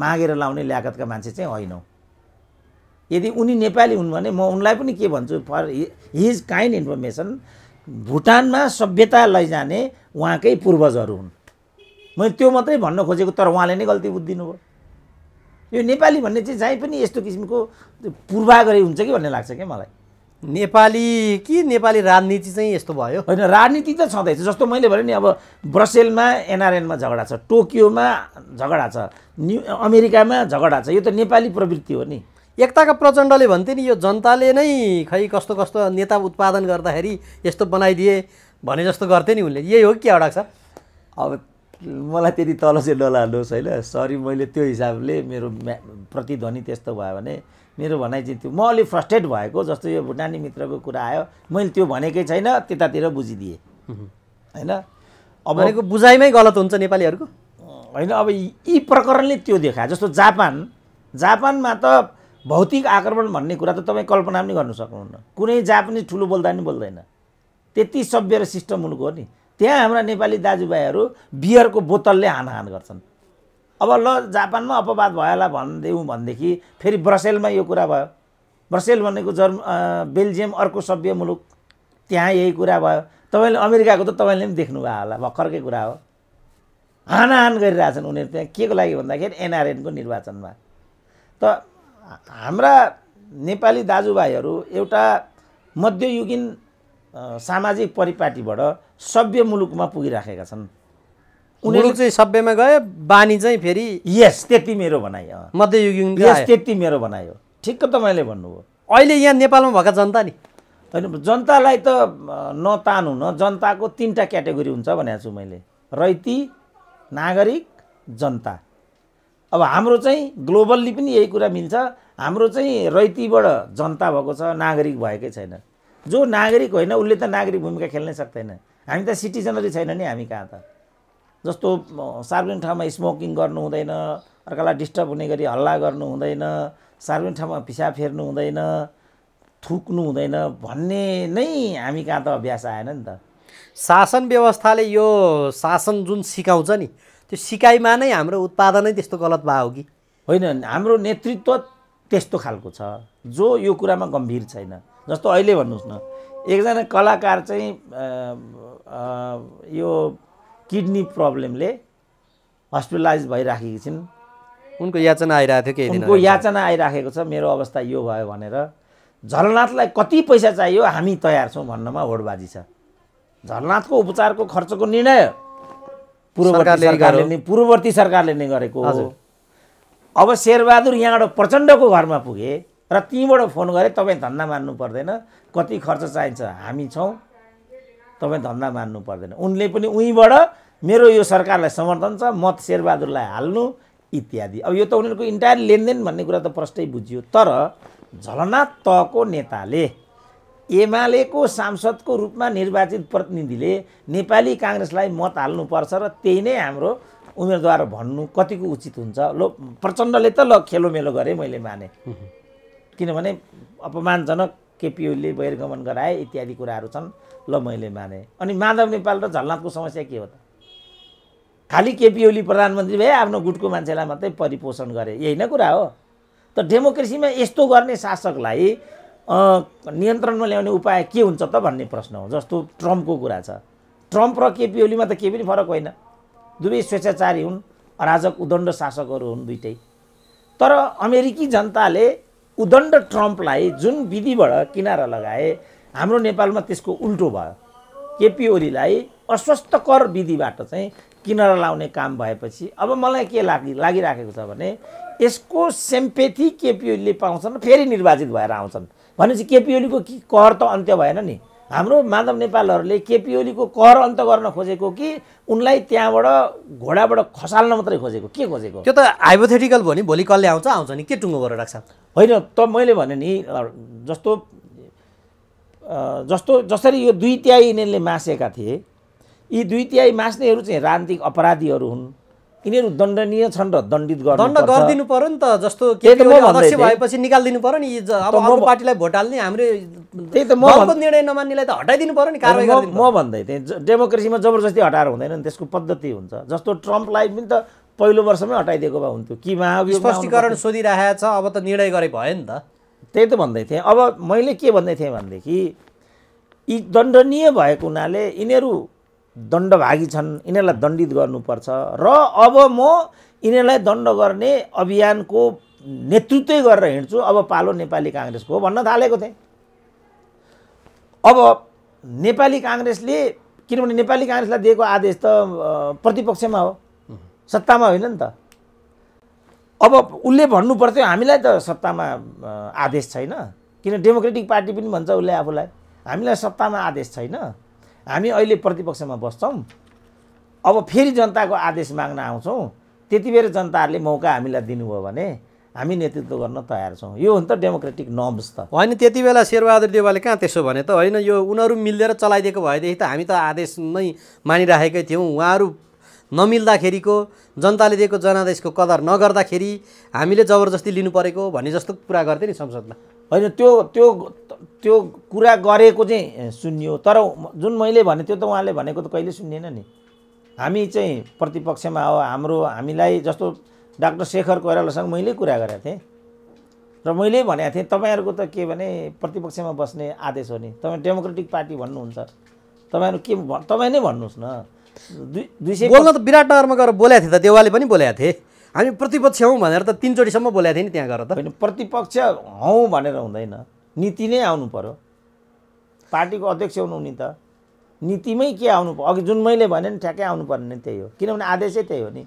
मागेर लाउने ल्याकतका मान्छे चाहिँ होइनौ यदि उनी नेपाली हुन् भने म उनलाई पनि के भन्छु फर हिज काइन्ड इन्फर्मेसन भुटानमा सभ्यता लैजाने उहाँकै पूर्वजहरू हुन् मैले त्यो मात्रै भन्न खोजेको तर उहाँले नै गल्ती बुझिदिनु भयो यो नेपाली भन्ने चाहिँ जहीँ पनि यस्तो किसिमको पूर्वाग्रही हुन्छ कि भन्ने लाग्छ क्या मलाई नेपाली कि नेपाली राजनीति चाहिँ यस्तो भयो होइन राजनीति त छँदैछ जस्तो मैले भने नि अब ब्रसेलमा एनआरएनमा झगडा छ टोकियोमा झगडा छ न्यु अमेरिकामा झगडा छ यो त नेपाली प्रवृत्ति हो नि एकताका प्रचण्डले भन्थे नि यो जनताले नै खै कस्तो कस्तो नेता उत्पादन गर्दाखेरि यस्तो बनाइदिए भने जस्तो गर्थे नि उनले यही हो कि क्या छ अब मलाई त्यति तल चाहिँ नलानुहोस् होइन सरी मैले त्यो हिसाबले मेरो प्रतिध्वनि त्यस्तो भयो भने मेरो भनाइ चाहिँ त्यो म अलिक फ्रस्ट्रेट भएको जस्तो यो भुटानी मित्रको कुरा आयो मैले त्यो भनेकै छैन त्यतातिर बुझिदिएँ होइन अब भनेको बुझाइमै गलत हुन्छ नेपालीहरूको होइन अब यी प्रकरणले त्यो देखायो जस्तो जापान जापानमा त भौतिक आक्रमण भन्ने कुरा त तपाईँ कल्पना पनि गर्नु सक्नुहुन्न कुनै जापानी ठुलो बोल्दा पनि बोल्दैन त्यति सभ्य र सिस्टम मुलुक हो नि त्यहाँ हाम्रा नेपाली दाजुभाइहरू बियरको बोतलले हानहान गर्छन् अब ल जापानमा अपवाद भयो होला भनिदिउँ भनेदेखि फेरि ब्रसेलमा यो कुरा भयो ब्रसेल भनेको जर्म बेल्जियम अर्को सभ्य मुलुक त्यहाँ यही कुरा भयो तपाईँले अमेरिकाको त तपाईँले पनि देख्नुभयो होला भर्खरकै कुरा हो हानाहान गरिरहेछन् उनीहरू त्यहाँ के को लागि भन्दाखेरि एनआरएनको निर्वाचनमा त हाम्रा नेपाली दाजुभाइहरू एउटा मध्ययुगीन सामाजिक परिपाटीबाट सभ्य मुलुकमा पुगिराखेका छन् उनीहरू चाहिँ सभ्यमा गए बानी चाहिँ फेरि यस त्यति मेरो भनाइ मध्ययुगीन यस त्यति मेरो भनाइ हो ठिक्क तपाईँले भन्नुभयो अहिले यहाँ नेपालमा भएका जनता नि होइन जनतालाई त नतानु न जनताको तिनवटा क्याटेगोरी हुन्छ भनेको छु मैले रैती नागरिक जनता अब हाम्रो चाहिँ ग्लोबल्ली पनि यही कुरा मिल्छ हाम्रो चाहिँ रैतीबाट जनता भएको छ नागरिक भएकै छैन जो नागरिक होइन उसले त नागरिक भूमिका खेल्नै सक्दैन हामी त सिटिजनरी छैन नि हामी कहाँ त जस्तो सार्वजनिक ठाउँमा स्मोकिङ गर्नु हुँदैन अर्कालाई डिस्टर्ब हुने गरी हल्ला गर्नु हुँदैन सार्वजनिक ठाउँमा पिसाब फेर्नु हुँदैन थुक्नु हुँदैन भन्ने नै हामी कहाँ त अभ्यास आएन नि त शासन व्यवस्थाले यो शासन जुन सिकाउँछ नि त्यो सिकाइमा नै हाम्रो उत्पादनै त्यस्तो गलत भयो कि होइन हाम्रो नेतृत्व त्यस्तो खालको छ जो यो कुरामा गम्भीर छैन जस्तो अहिले भन्नुहोस् न एकजना कलाकार चाहिँ यो किडनी प्रब्लमले हस्पिटलाइज भइराखेकी छिन् उनको याचना आइरहेको थियो केही उनको याचना आइराखेको छ मेरो अवस्था यो भयो भनेर झलनाथलाई कति पैसा चाहियो हामी तयार छौँ भन्नमा होडबाजी छ झलनाथको उपचारको खर्चको निर्णय पूर्ववर्ती सरकारले नै पूर्ववर्ती सरकारले नै गरेको हो अब शेरबहादुर यहाँबाट प्रचण्डको घरमा पुगे र त्यहीँबाट फोन गरे तपाईँ धन्दा मान्नु पर्दैन कति खर्च चाहिन्छ हामी छौँ तपाईँ धन्दा मान्नु पर्दैन उनले पनि उहीँबाट मेरो यो सरकारलाई समर्थन छ मत शेरबहादुरलाई हाल्नु इत्यादि अब यो त उनीहरूको इन्टायर लेनदेन भन्ने कुरा त प्रष्टै बुझियो तर झलना तहको नेताले एमालेको सांसदको रूपमा निर्वाचित प्रतिनिधिले नेपाली काङ्ग्रेसलाई मत हाल्नुपर्छ र त्यही नै हाम्रो उम्मेदवार भन्नु कतिको उचित हुन्छ लो प्रचण्डले त ल खेलोमेलो गरेँ मैले माने किनभने अपमानजनक केपिओले बहिर्गमन गराए इत्यादि कुराहरू छन् ल मैले माने अनि माधव नेपाल र झलनाथको समस्या के हो त खालि केपी ओली प्रधानमन्त्री भए आफ्नो गुटको मान्छेलाई मात्रै परिपोषण गरे यही नै कुरा हो त डेमोक्रेसीमा यस्तो गर्ने शासकलाई नियन्त्रणमा ल्याउने उपाय के हुन्छ त भन्ने प्रश्न हो जस्तो ट्रम्पको कुरा छ ट्रम्प र केपी ओलीमा त केही पनि फरक होइन दुवै स्वेच्छाचारी हुन् अराजक उदण्ड शासकहरू हुन् दुइटै तर अमेरिकी जनताले उदण्ड ट्रम्पलाई जुन विधिबाट किनारा लगाए हाम्रो नेपालमा त्यसको उल्टो भयो केपी ओलीलाई अस्वस्थकर विधिबाट चाहिँ किनेर लाउने काम भएपछि अब मलाई के लागि लागिराखेको छ भने यसको सेम्पेथी केपी ओलीले पाउँछन् फेरि निर्वाचित भएर आउँछन् भनेपछि केपी ओलीको कर त अन्त्य भएन नि हाम्रो माधव नेपालहरूले केपी ओलीको कर अन्त गर्न खोजेको कि उनलाई त्यहाँबाट घोडाबाट खसाल्न मात्रै खोजेको के खोजेको त्यो त हाइपोथेटिकल भयो नि भोलि कसले आउँछ आउँछ नि के टुङ्गो गरेर राख्छ होइन त मैले भने नि जस्तो जस्तो जसरी यो दुई तिहाई यिनीहरूले मासेका थिए यी दुई तिहाई मास्नेहरू चाहिँ राजनीतिक अपराधीहरू हुन् यिनीहरू दण्डनीय छन् र दण्डित गर्नु दण्ड गरिदिनु पर्यो नि त जस्तो अध्यक्ष भएपछि निकालिदिनु पर्यो नि अब पार्टीलाई भोट हाल्ने हाम्रो त्यही त म निर्णय नमान्नेलाई त हटाइदिनु पर्यो नि कारवाही गरिदिनु म भन्दै थिएँ डेमोक्रेसीमा जबरजस्ती हटाएर हुँदैन नि त्यसको पद्धति हुन्छ जस्तो ट्रम्पलाई पनि त पहिलो वर्षमै हटाइदिएको भए हुन्थ्यो कि स्पष्टीकरण सोधिरहेको छ अब त निर्णय गरे भयो नि त त्यही त भन्दै थिएँ अब मैले के भन्दै थिएँ भनेदेखि यी दण्डनीय भएको हुनाले यिनीहरू दण्डभागी छन् यिनीहरूलाई दण्डित गर्नुपर्छ र अब म यिनीहरूलाई दण्ड गर्ने अभियानको नेतृत्वै गरेर हिँड्छु अब पालो नेपाली काङ्ग्रेसको भन्न थालेको थिएँ अब नेपाली काङ्ग्रेसले किनभने नेपाली काङ्ग्रेसलाई दिएको आदेश त प्रतिपक्षमा हो सत्तामा होइन नि त अब उसले भन्नुपर्थ्यो हामीलाई त सत्तामा आदेश छैन किन डेमोक्रेटिक पार्टी पनि भन्छ उसले आफूलाई हामीलाई सत्तामा आदेश छैन हामी अहिले प्रतिपक्षमा बस्छौँ अब फेरि जनताको आदेश माग्न आउँछौँ त्यति बेर जनताहरूले मौका हामीलाई दिनुभयो भने हामी नेतृत्व गर्न तयार छौँ यो हो नि त डेमोक्रेटिक नर्म्स त होइन त्यति बेला शेरबहादुर देवालले कहाँ त्यसो भने त होइन यो उनीहरू मिलेर चलाइदिएको भएदेखि त हामी त आदेश नै मानिराखेकै थियौँ उहाँहरू नमिल्दाखेरिको जनताले दिएको जनादेशको कदर नगर्दाखेरि हामीले जबरजस्ती लिनु परेको भन्ने जस्तो कुरा गर्थ्यो नि संसदमा होइन त्यो त्यो त्यो कुरा गरेको चाहिँ सुन्यो तर जुन मैले भने त्यो त उहाँले भनेको त कहिले सुनिएन नि हामी चाहिँ प्रतिपक्षमा हो हाम्रो हामीलाई जस्तो डाक्टर शेखर कोइरालासँग मैले कुरा गरेको थिएँ र मैले भनेको थिएँ तपाईँहरूको त के भने प्रतिपक्षमा बस्ने आदेश हो नि तपाईँ डेमोक्रेटिक पार्टी भन्नुहुन्छ तपाईँहरू के तपाईँ नै भन्नुहोस् न बोल्न त विराटनगरमा गएर बोलेको थिएँ त देवालले पनि बोलेको थिए हामी प्रतिपक्ष हौँ भनेर त तिनचोटिसम्म बोलेको थिएँ नि त्यहाँ गएर त होइन प्रतिपक्ष हौँ भनेर हुँदैन नीति नै आउनु पऱ्यो पार्टीको अध्यक्ष हुनु नि त नीतिमै के आउनु पर्यो अघि जुन मैले भने नि ठ्याक्कै आउनु पर्ने नै त्यही हो किनभने आदेशै त्यही हो नि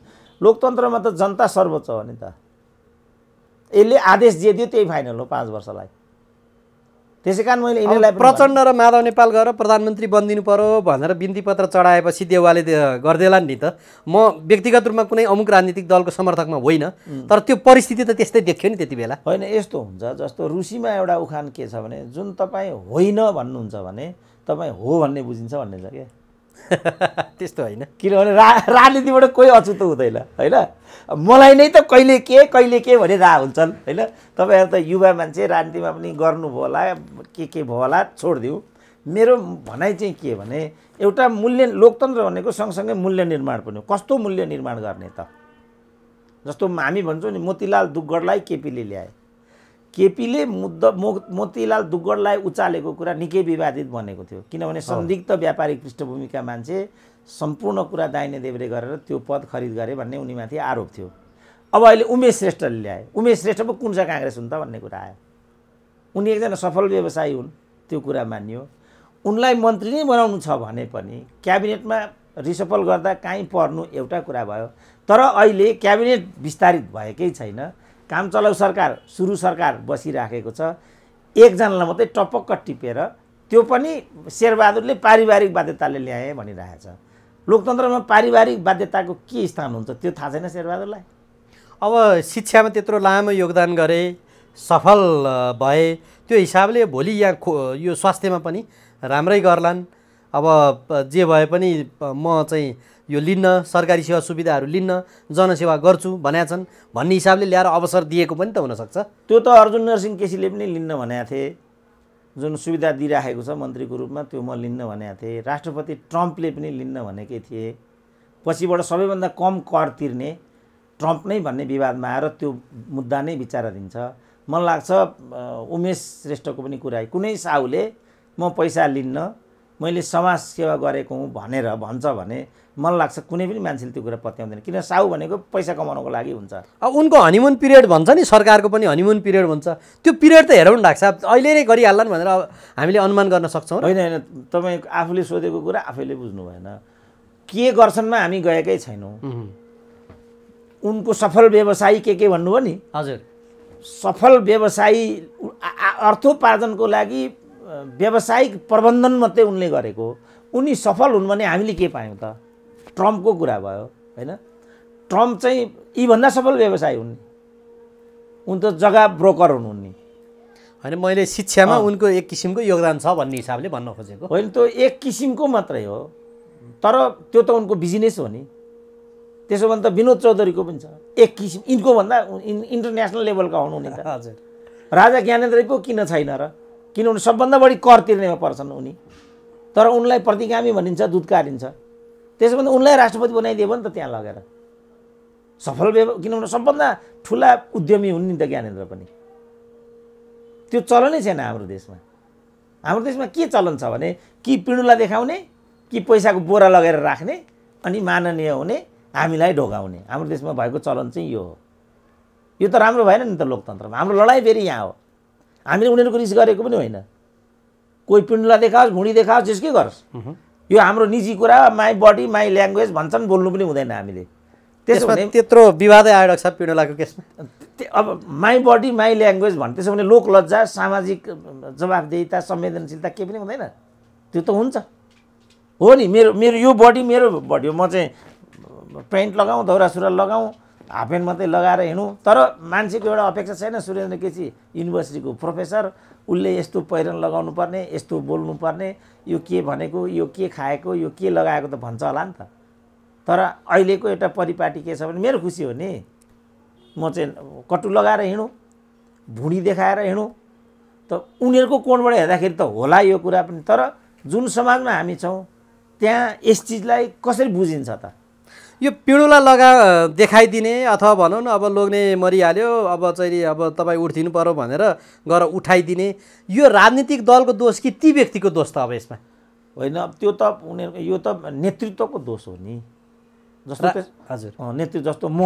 लोकतन्त्रमा त जनता सर्वोच्च हो नि त यसले आदेश जे दियो त्यही फाइनल हो पाँच वर्षलाई त्यसै कारण मैले यिनीहरूलाई प्रचण्ड र माधव नेपाल गएर प्रधानमन्त्री बनिदिनु पर्यो भनेर बिन्ती पत्र चढाएपछि देवाले गरिदिएला नि त म व्यक्तिगत रूपमा कुनै अमुक राजनीतिक दलको समर्थकमा होइन तर त्यो परिस्थिति त त्यस्तै देख्यो नि त्यति बेला होइन यस्तो हुन्छ जस्तो रुसीमा एउटा उखान के छ भने जुन तपाईँ होइन भन्नुहुन्छ भने तपाईँ हो भन्ने बुझिन्छ भन्ने छ क्या त्यस्तो होइन किनभने राजनीतिबाट कोही अछुतो हुँदैन होइन मलाई नै त कहिले के कहिले के भने राह हुन्छन् होइन तपाईँहरू त युवा मान्छे राजनीतिमा पनि गर्नुभयो होला के के भयो होला छोडिदिउँ मेरो भनाइ चाहिँ के भने एउटा मूल्य लोकतन्त्र भनेको सँगसँगै मूल्य निर्माण पनि हो कस्तो मूल्य निर्माण गर्ने त जस्तो हामी भन्छौँ नि मोतीलाल दुग्गडलाई केपीले ल्याए केपीले मुद्दा मो मोतीलाल दुग्गडलाई उचालेको कुरा निकै विवादित बनेको थियो किनभने सन्दिग्ध व्यापारिक पृष्ठभूमिका मान्छे सम्पूर्ण कुरा दाइने देब्रे गरेर त्यो पद खरिद गरे भन्ने उनीमाथि आरोप थियो अब अहिले उमेश श्रेष्ठले ल्याए उमेश श्रेष्ठ पो कुन चाहिँ काङ्ग्रेस हुन् त भन्ने कुरा आयो उनी एकजना सफल व्यवसायी हुन् त्यो कुरा मानियो उनलाई मन्त्री नै बनाउनु छ भने पनि क्याबिनेटमा रिसफल गर्दा कहीँ पर्नु एउटा कुरा भयो तर अहिले क्याबिनेट विस्तारित भएकै छैन काम चलाउ सरकार सुरु सरकार बसिराखेको छ एकजनालाई मात्रै टपक्क टिपेर त्यो पनि शेरबहादुरले पारिवारिक बाध्यताले ल्याए भनिरहेछ लोकतन्त्रमा पारिवारिक बाध्यताको के स्थान हुन्छ त्यो थाहा छैन शेरबहादुरलाई अब शिक्षामा त्यत्रो लामो योगदान गरे सफल भए त्यो हिसाबले भोलि यहाँ खो यो स्वास्थ्यमा पनि राम्रै गर्लान् अब जे भए पनि म चाहिँ यो लिन्न सरकारी सेवा सुविधाहरू लिन्न जनसेवा गर्छु भनेका छन् भन्ने हिसाबले ल्याएर अवसर दिएको पनि त हुनसक्छ त्यो त अर्जुन नरसिंह केसीले पनि लिन्न भनेका थिए जुन सुविधा दिइराखेको छ मन्त्रीको रूपमा त्यो म लिन्न भनेको थिएँ राष्ट्रपति ट्रम्पले पनि लिन्न भनेकै थिए पछिबाट सबैभन्दा कम कर तिर्ने ट्रम्प नै भन्ने विवादमा आएर त्यो मुद्दा नै विचाराधीन छ मलाई लाग्छ उमेश श्रेष्ठको पनि कुरा कुनै साहुले म पैसा लिन्न मैले समाज सेवा गरेको हुँ भनेर भन्छ भने मन लाग्छ कुनै पनि मान्छेले त्यो कुरा पत्याउँदैन किन साहु भनेको पैसा कमाउनको लागि हुन्छ अब उनको हनिमुन पिरियड भन्छ नि सरकारको पनि हनिमुन पिरियड भन्छ त्यो पिरियड त हेरौँ लाग्छ अहिले नै गरिहाल्ला भनेर अब हामीले अनुमान गर्न सक्छौँ होइन होइन तपाईँ आफूले सोधेको कुरा आफैले बुझ्नु भएन के गर्छन्मा हामी गएकै छैनौँ उनको सफल व्यवसायी के के भन्नुभयो नि हजुर सफल व्यवसायी अर्थोपार्जनको लागि व्यावसायिक प्रबन्धन मात्रै उनले गरेको उनी सफल हुन् भने हामीले के पायौँ त ट्रम्पको कुरा भयो होइन ट्रम्प चाहिँ यीभन्दा सफल व्यवसाय हुन् उन त जग्गा ब्रोकर हुनुहुन्ने होइन मैले शिक्षामा उनको एक किसिमको योगदान छ भन्ने हिसाबले भन्न खोजेको होइन त्यो एक किसिमको मात्रै हो तर त्यो त उनको बिजनेस हो नि त्यसो भने त विनोद चौधरीको पनि छ एक किसिम यिनको भन्दा इन्टरनेसनल लेभलका हुनुहुने त हजुर राजा ज्ञानेन्द्रको किन छैन र किनभने सबभन्दा बढी कर तिर्नेमा पर्छन् उनी तर उनलाई प्रतिगामी भनिन्छ दुध त्यसो भने उनलाई राष्ट्रपति बनाइदियो भने त त्यहाँ लगेर सफल व्यव किनभने सबभन्दा ठुला उद्यमी हुन् नि त ज्ञानेन्द्र पनि त्यो चलनै छैन हाम्रो देशमा हाम्रो देशमा के चलन छ भने कि पिँडुला देखाउने कि पैसाको बोरा लगेर राख्ने अनि माननीय हुने हामीलाई ढोगाउने हाम्रो देशमा भएको चलन चाहिँ यो हो यो त राम्रो भएन नि त लोकतन्त्रमा हाम्रो लडाइँ फेरि यहाँ हो हामीले उनीहरूको रिस गरेको पनि होइन कोही पिण्डुला देखाओस् भुँडी देखाओस् जेसकै गरोस् यो हाम्रो निजी कुरा माई बडी माई ल्याङ्ग्वेज भन्छन् बोल्नु पनि हुँदैन हामीले त्यसो भने त्यत्रो विवादै आइरहेको छ पिडोलाको केसमा अब माई बडी माई ल्याङ्ग्वेज भन्नु त्यसो भने लोक लज्जा सामाजिक जवाबदेहिता संवेदनशीलता केही पनि हुँदैन त्यो त हुन्छ हो नि मेरो मेरो यो बडी मेरो बडी म चाहिँ पेन्ट लगाउँ दौरा सुरुवाल लगाउँ हाफ प्यान्ट मात्रै लगाएर हिँडौँ तर मान्छेको एउटा अपेक्षा छैन सुरेन्द्र केसी युनिभर्सिटीको प्रोफेसर उसले यस्तो पहिरन लगाउनु पर्ने यस्तो बोल्नु पर्ने यो के भनेको यो के खाएको यो के लगाएको त भन्छ होला नि त तर अहिलेको एउटा परिपाटी के छ भने मेरो खुसी हो नि म चाहिँ कटु लगाएर हिँडौँ भुँडी देखाएर हिँडौँ त उनीहरूको कोणबाट हेर्दाखेरि त होला यो कुरा पनि तर जुन समाजमा हामी छौँ त्यहाँ यस चिजलाई कसरी बुझिन्छ त यो पिँढोलाई लगा देखाइदिने अथवा भनौँ न अब लोग्ने मरिहाल्यो अब चाहिँ अब तपाईँ उठिदिनु पर्यो भनेर गएर उठाइदिने यो राजनीतिक दलको दोष कि ती व्यक्तिको दोष त अब यसमा होइन अब त्यो त उनीहरूको यो त नेतृत्वको दोष हो नि जस्तो हजुर नेतृत्व जस्तो म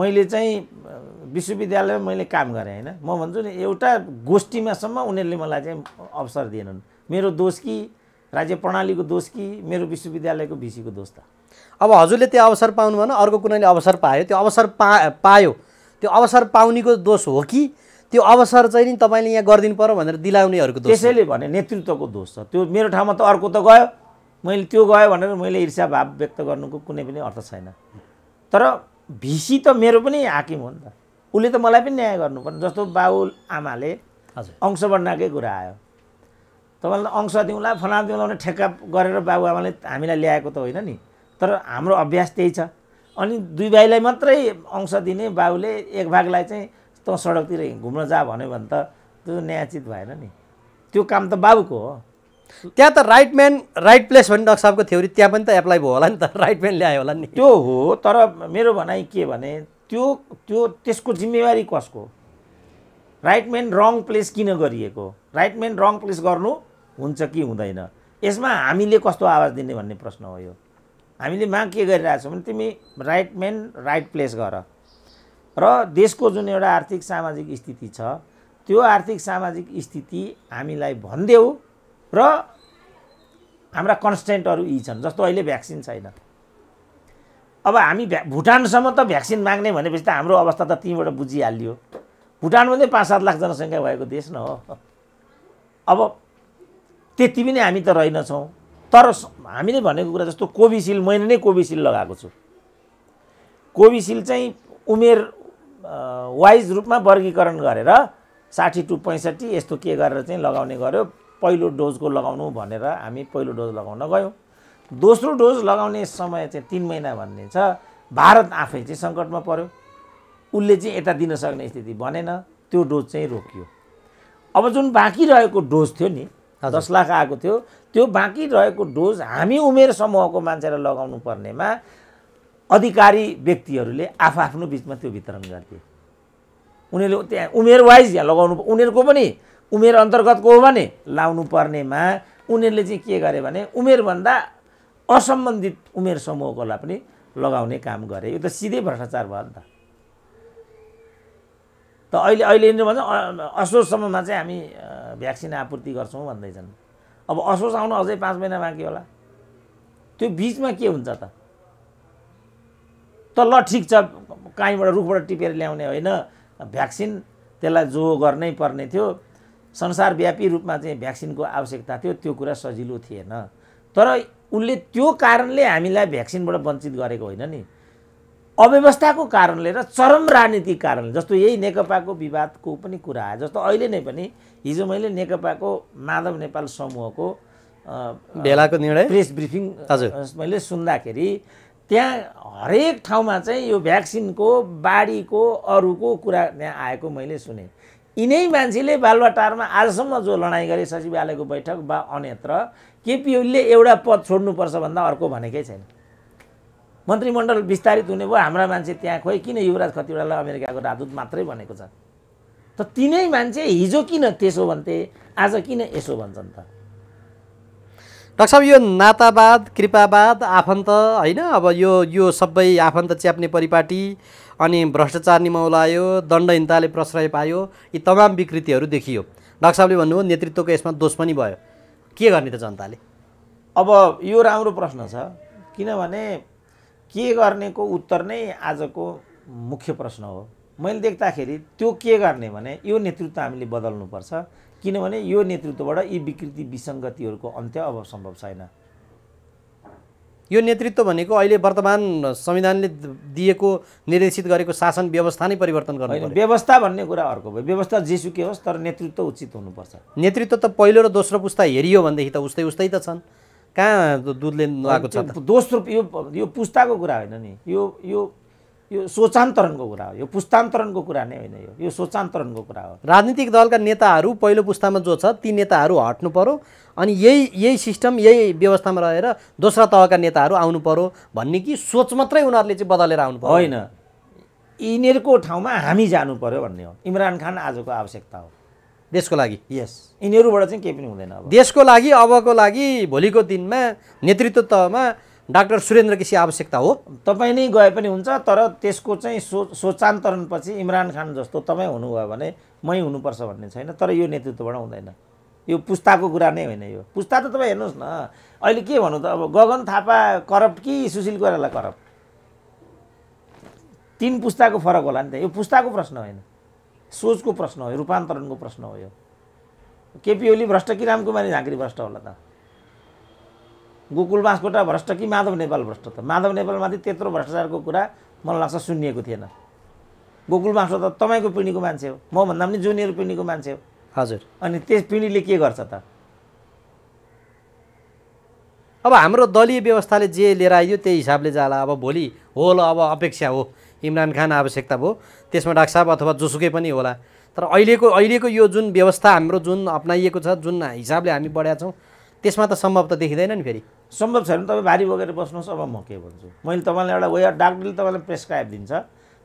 मैले चाहिँ विश्वविद्यालयमा मैले काम गरेँ होइन म भन्छु नि एउटा गोष्ठीमासम्म उनीहरूले मलाई चाहिँ अवसर दिएनन् मेरो दोष कि राज्य प्रणालीको दोष कि मेरो विश्वविद्यालयको भिसीको दोष त अब हजुरले त्यो अवसर पाउनु भएन अर्को कुनैले अवसर पायो त्यो अवसर पा पायो त्यो अवसर पाउनेको दोष हो कि त्यो अवसर चाहिँ नि तपाईँले यहाँ गरिदिनु पऱ्यो भनेर दिलाउनेहरूको दोष त्यसैले भने नेतृत्वको दोष छ त्यो मेरो ठाउँमा त अर्को त गयो मैले त्यो गयो भनेर मैले ईर्ष्या भाव व्यक्त गर्नुको कुनै पनि अर्थ छैन तर भिसी त मेरो पनि हाकिम हो नि त उसले त मलाई पनि न्याय गर्नुपर्ने जस्तो बाबु आमाले हजुर कुरा आयो तपाईँलाई अंश दिउँला फलाना दिउँला भने ठेक्का गरेर बाबुआमाले हामीलाई ल्याएको त होइन नि तर हाम्रो अभ्यास त्यही छ अनि दुई भाइलाई मात्रै अंश दिने बाबुले एक भागलाई चाहिँ तँ सडकतिर घुम्न जा भन्यो भने त त्यो न्यायचित भएन नि त्यो काम त बाबुको हो त्यहाँ त राइट म्यान राइट प्लेस भन्ने डक्टर साहबको थ्योरी त्यहाँ पनि त एप्लाई भयो होला नि त राइट म्यान ल्यायो होला नि त्यो हो तर मेरो भनाइ के भने त्यो त्यो त्यसको जिम्मेवारी कसको राइट म्यान रङ प्लेस किन गरिएको राइट म्यान रङ प्लेस गर्नु हुन्छ कि हुँदैन यसमा हामीले कस्तो आवाज दिने भन्ने प्रश्न हो यो हामीले माग के गरिरहेछौँ भने तिमी राइट मेन राइट प्लेस गर र देशको जुन एउटा आर्थिक सामाजिक स्थिति छ त्यो आर्थिक सामाजिक स्थिति हामीलाई भनिदेऊ र हाम्रा कन्सटेन्टहरू यी छन् जस्तो अहिले भ्याक्सिन छैन अब हामी भ्या भुटानसम्म त भ्याक्सिन माग्ने भनेपछि त हाम्रो अवस्था त त्यहीँबाट बुझिहालियो भुटान भन्दै पाँच सात लाख जनसङ्ख्या भएको देश न हो अब त्यति पनि हामी त रहेनछौँ तर हामीले भनेको कुरा जस्तो कोभिसिल्ड मैले नै कोभिसिल्ड लगाएको छु कोभिसिल्ड चाहिँ उमेर वाइज रूपमा वर्गीकरण गरेर साठी टु पैँसठी यस्तो के गरेर चाहिँ लगाउने गर्यो पहिलो डोजको लगाउनु भनेर हामी पहिलो डोज लगाउन गयौँ दोस्रो डोज लगाउने समय चाहिँ तिन महिना भन्ने छ भारत आफै चाहिँ सङ्कटमा पर्यो उसले चाहिँ यता दिन सक्ने स्थिति बनेन त्यो डोज चाहिँ रोकियो अब जुन बाँकी रहेको डोज थियो नि दस लाख आएको थियो त्यो बाँकी रहेको डोज हामी उमेर समूहको मान्छेलाई लगाउनु पर्नेमा अधिकारी व्यक्तिहरूले आफ्नो बिचमा त्यो वितरण गर्थे उनीहरूले त्यहाँ उमेर वाइज यहाँ लगाउनु उनीहरूको पनि उमेर अन्तर्गतको हो भने लाउनु पर्नेमा उनीहरूले चाहिँ के गरे भने उमेरभन्दा असम्बन्धित उमेर समूहकोलाई पनि लगाउने काम गरे यो त सिधै भ्रष्टाचार भयो नि त त अहिले अहिले यिनीहरू भन्छ असोजसम्ममा चाहिँ हामी भ्याक्सिन आपूर्ति गर्छौँ भन्दैछन् अब असोज आउनु अझै पाँच महिना बाँकी होला त्यो बिचमा के हुन्छ त त ल ठिक छ काहीँबाट रुखबाट टिपेर ल्याउने होइन भ्याक्सिन त्यसलाई जो गर्नै पर्ने थियो संसारव्यापी रूपमा चाहिँ भ्याक्सिनको आवश्यकता थियो त्यो कुरा सजिलो थिएन तर उसले त्यो कारणले हामीलाई भ्याक्सिनबाट वञ्चित गरेको होइन नि अव्यवस्थाको कारणले र चरम राजनीतिक कारणले जस्तो यही नेकपाको विवादको पनि कुरा आयो जस्तो अहिले नै पनि हिजो मैले नेकपाको माधव नेपाल समूहको भेलाको निर्णय प्रेस ब्रिफिङ मैले सुन्दाखेरि त्यहाँ हरेक ठाउँमा चाहिँ यो भ्याक्सिनको बाढीको अरूको कुरा त्यहाँ आएको मैले सुने यिनै मान्छेले बालुवाटारमा आजसम्म जो लडाइँ गरे सचिवालयको बैठक वा अन्यत्र केपिओलीले एउटा पद छोड्नुपर्छ भन्दा अर्को भनेकै छैन मन्त्रीमण्डल विस्तारित हुने भयो हाम्रा मान्छे त्यहाँ खोइ किन युवराज खतिवडालाई अमेरिकाको राजदूत मात्रै भनेको छ त तिनै मान्छे हिजो किन त्यसो भन्थे आज किन यसो भन्छन् त डाक्टर साहब यो नातावाद कृपावाद आफन्त होइन अब यो यो सबै आफन्त च्याप्ने परिपाटी अनि भ्रष्टाचार मौलायो दण्डहीनताले प्रश्रय पायो यी तमाम विकृतिहरू देखियो डाक्टर साहबले भन्नुभयो नेतृत्वको यसमा दोष पनि भयो के गर्ने त जनताले अब यो राम्रो प्रश्न छ किनभने के गर्नेको उत्तर नै आजको मुख्य प्रश्न हो मैले देख्दाखेरि त्यो के गर्ने भने यो नेतृत्व हामीले बदल्नुपर्छ किनभने यो नेतृत्वबाट यी विकृति विसङ्गतिहरूको अन्त्य अब सम्भव छैन यो नेतृत्व भनेको अहिले वर्तमान संविधानले दिएको निर्देशित गरेको शासन व्यवस्था नै परिवर्तन गर्नु व्यवस्था भन्ने कुरा अर्को भयो व्यवस्था जेसुकै होस् तर नेतृत्व उचित हुनुपर्छ नेतृत्व त पहिलो र दोस्रो पुस्ता हेरियो भनेदेखि त उस्तै उस्तै त छन् कहाँ दुधले लगाएको छ दोस्रो यो यो पुस्ताको कुरा होइन नि यो यो यो सोचान्तरणको कुरा हो यो पुस्तान्तरणको कुरा नै होइन यो यो सोचान्तरणको कुरा हो राजनीतिक दलका नेताहरू पहिलो पुस्तामा जो छ ती नेताहरू हट्नु पऱ्यो अनि यही यही सिस्टम यही व्यवस्थामा रहेर दोस्रो तहका नेताहरू आउनु पऱ्यो भन्ने कि सोच मात्रै उनीहरूले चाहिँ बदलेर आउनु पऱ्यो होइन यिनीहरूको ठाउँमा हामी जानु पऱ्यो भन्ने हो इमरान खान आजको आवश्यकता हो देशको लागि यस यिनीहरूबाट चाहिँ केही पनि हुँदैन देशको लागि अबको लागि भोलिको दिनमा नेतृत्व तहमा डाक्टर सुरेन्द्र केसी आवश्यकता हो तपाईँ नै गए पनि हुन्छ तर त्यसको चाहिँ सो सोचान्तरणपछि इमरान खान जस्तो तपाईँ हुनुभयो भने मै हुनुपर्छ भन्ने छैन तर यो नेतृत्वबाट हुँदैन यो पुस्ताको कुरा नै होइन यो पुस्ता त तपाईँ हेर्नुहोस् न अहिले के भन्नु त अब गगन थापा करप्ट कि सुशील कोइराला करप्ट तिन पुस्ताको फरक होला नि त यो पुस्ताको प्रश्न होइन सोचको प्रश्न हो रूपान्तरणको प्रश्न हो यो केपी ओली भ्रष्ट कि रामकुमारी झाँक्री भ्रष्ट होला त गोकुल बाँसकोटा भ्रष्ट कि माधव नेपाल भ्रष्ट त माधव नेपालमाथि त्यत्रो भ्रष्टाचारको कुरा मलाई लाग्छ सुनिएको थिएन गोकुल बाँसको त तपाईँको पिँढीको मान्छे हो म भन्दा पनि जुनियर पिँढीको मान्छे हो हजुर अनि त्यस पिँढीले के गर्छ त अब हाम्रो दलीय व्यवस्थाले जे लिएर आइयो त्यही हिसाबले जाला अब भोलि होल अब अपेक्षा हो इमरान खान आवश्यकता भयो त्यसमा डाक्टर साहब अथवा जोसुकै पनि होला तर अहिलेको अहिलेको यो जुन व्यवस्था हाम्रो जुन अप्नाइएको छ जुन हिसाबले हामी बढाएको छौँ त्यसमा त सम्भव त देखिँदैन नि फेरि सम्भव छैन तपाईँ भारी बोकेर बस्नुहोस् अब म के भन्छु मैले तपाईँलाई एउटा वे डाक्टरले तपाईँलाई प्रेसक्राइब दिन्छ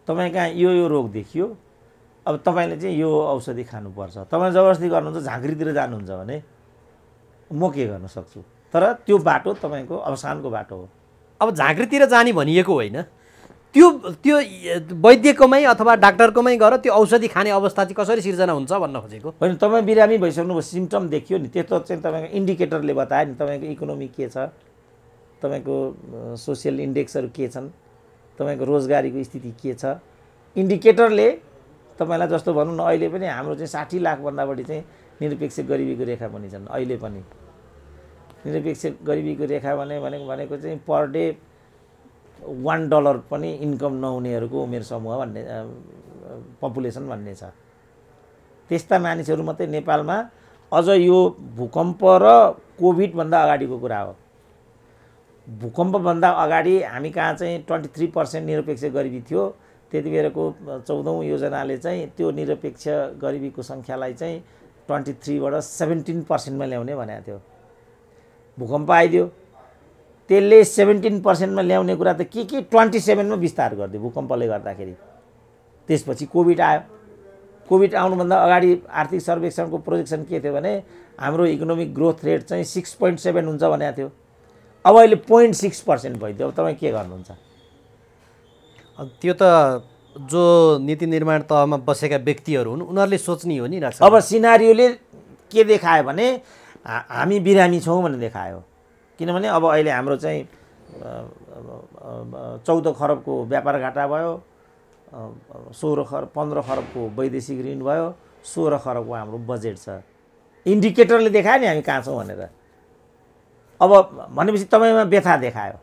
तपाईँ कहाँ यो यो रोग देखियो अब तपाईँले चाहिँ यो औषधि खानुपर्छ तपाईँ जबरजस्ती गर्नुहुन्छ झाँक्रीतिर जानुहुन्छ भने म के गर्न सक्छु तर त्यो बाटो तपाईँको अवसानको बाटो हो अब झाँक्रीतिर जाने भनिएको होइन त्यो त्यो वैद्यकोमै अथवा डाक्टरकोमै गएर त्यो औषधि खाने अवस्था चाहिँ कसरी सिर्जना हुन्छ भन्न खोजेको होइन तपाईँ बिरामी भइसक्नुभयो सिम्टम देखियो नि त्यस्तो चाहिँ तपाईँको इन्डिकेटरले बतायो नि तपाईँको इकोनोमी के छ तपाईँको सोसियल इन्डेक्सहरू के छन् तपाईँको रोजगारीको स्थिति के छ इन्डिकेटरले तपाईँलाई जस्तो भनौँ न अहिले पनि हाम्रो चाहिँ साठी लाखभन्दा बढी चाहिँ निरपेक्ष गरिबीको रेखा पनि छन् अहिले पनि निरपेक्ष गरिबीको रेखा भने भनेको चाहिँ पर डे वान डलर पनि इन्कम नहुनेहरूको उमेर समूह भन्ने पपुलेसन भन्ने छ त्यस्ता मानिसहरू मात्रै नेपालमा अझ यो भूकम्प र कोभिडभन्दा अगाडिको कुरा हो भूकम्पभन्दा अगाडि हामी कहाँ चाहिँ ट्वेन्टी थ्री पर्सेन्ट निरपेक्ष गरिबी थियो त्यति बेलाको चौधौँ योजनाले चाहिँ त्यो निरपेक्ष गरिबीको सङ्ख्यालाई चाहिँ ट्वेन्टी थ्रीबाट सेभेन्टिन पर्सेन्टमा ल्याउने भनेको थियो भूकम्प आइदियो त्यसले सेभेन्टिन पर्सेन्टमा ल्याउने कुरा त के के ट्वेन्टी सेभेनमा विस्तार गरिदियो भूकम्पले गर्दाखेरि त्यसपछि कोभिड आयो कोभिड आउनुभन्दा अगाडि आर्थिक सर्वेक्षणको प्रोजेक्सन के थियो भने हाम्रो इकोनोमिक ग्रोथ रेट चाहिँ सिक्स पोइन्ट सेभेन हुन्छ भनेको थियो अब अहिले पोइन्ट सिक्स पर्सेन्ट भइदियो अब तपाईँ के गर्नुहुन्छ त्यो त जो नीति निर्माण तहमा बसेका व्यक्तिहरू हुन् उनीहरूले सोच्ने हो नि अब सिनारीले के देखायो भने हामी बिरामी छौँ भनेर देखायो किनभने अब अहिले हाम्रो चाहिँ चौध खरबको व्यापार घाटा भयो सोह्र खरब पन्ध्र खरबको वैदेशिक ऋण भयो सोह्र खरबको हाम्रो बजेट छ इन्डिकेटरले देखायो नि हामी कहाँ छौँ भनेर अब भनेपछि तपाईँमा व्यथा देखायो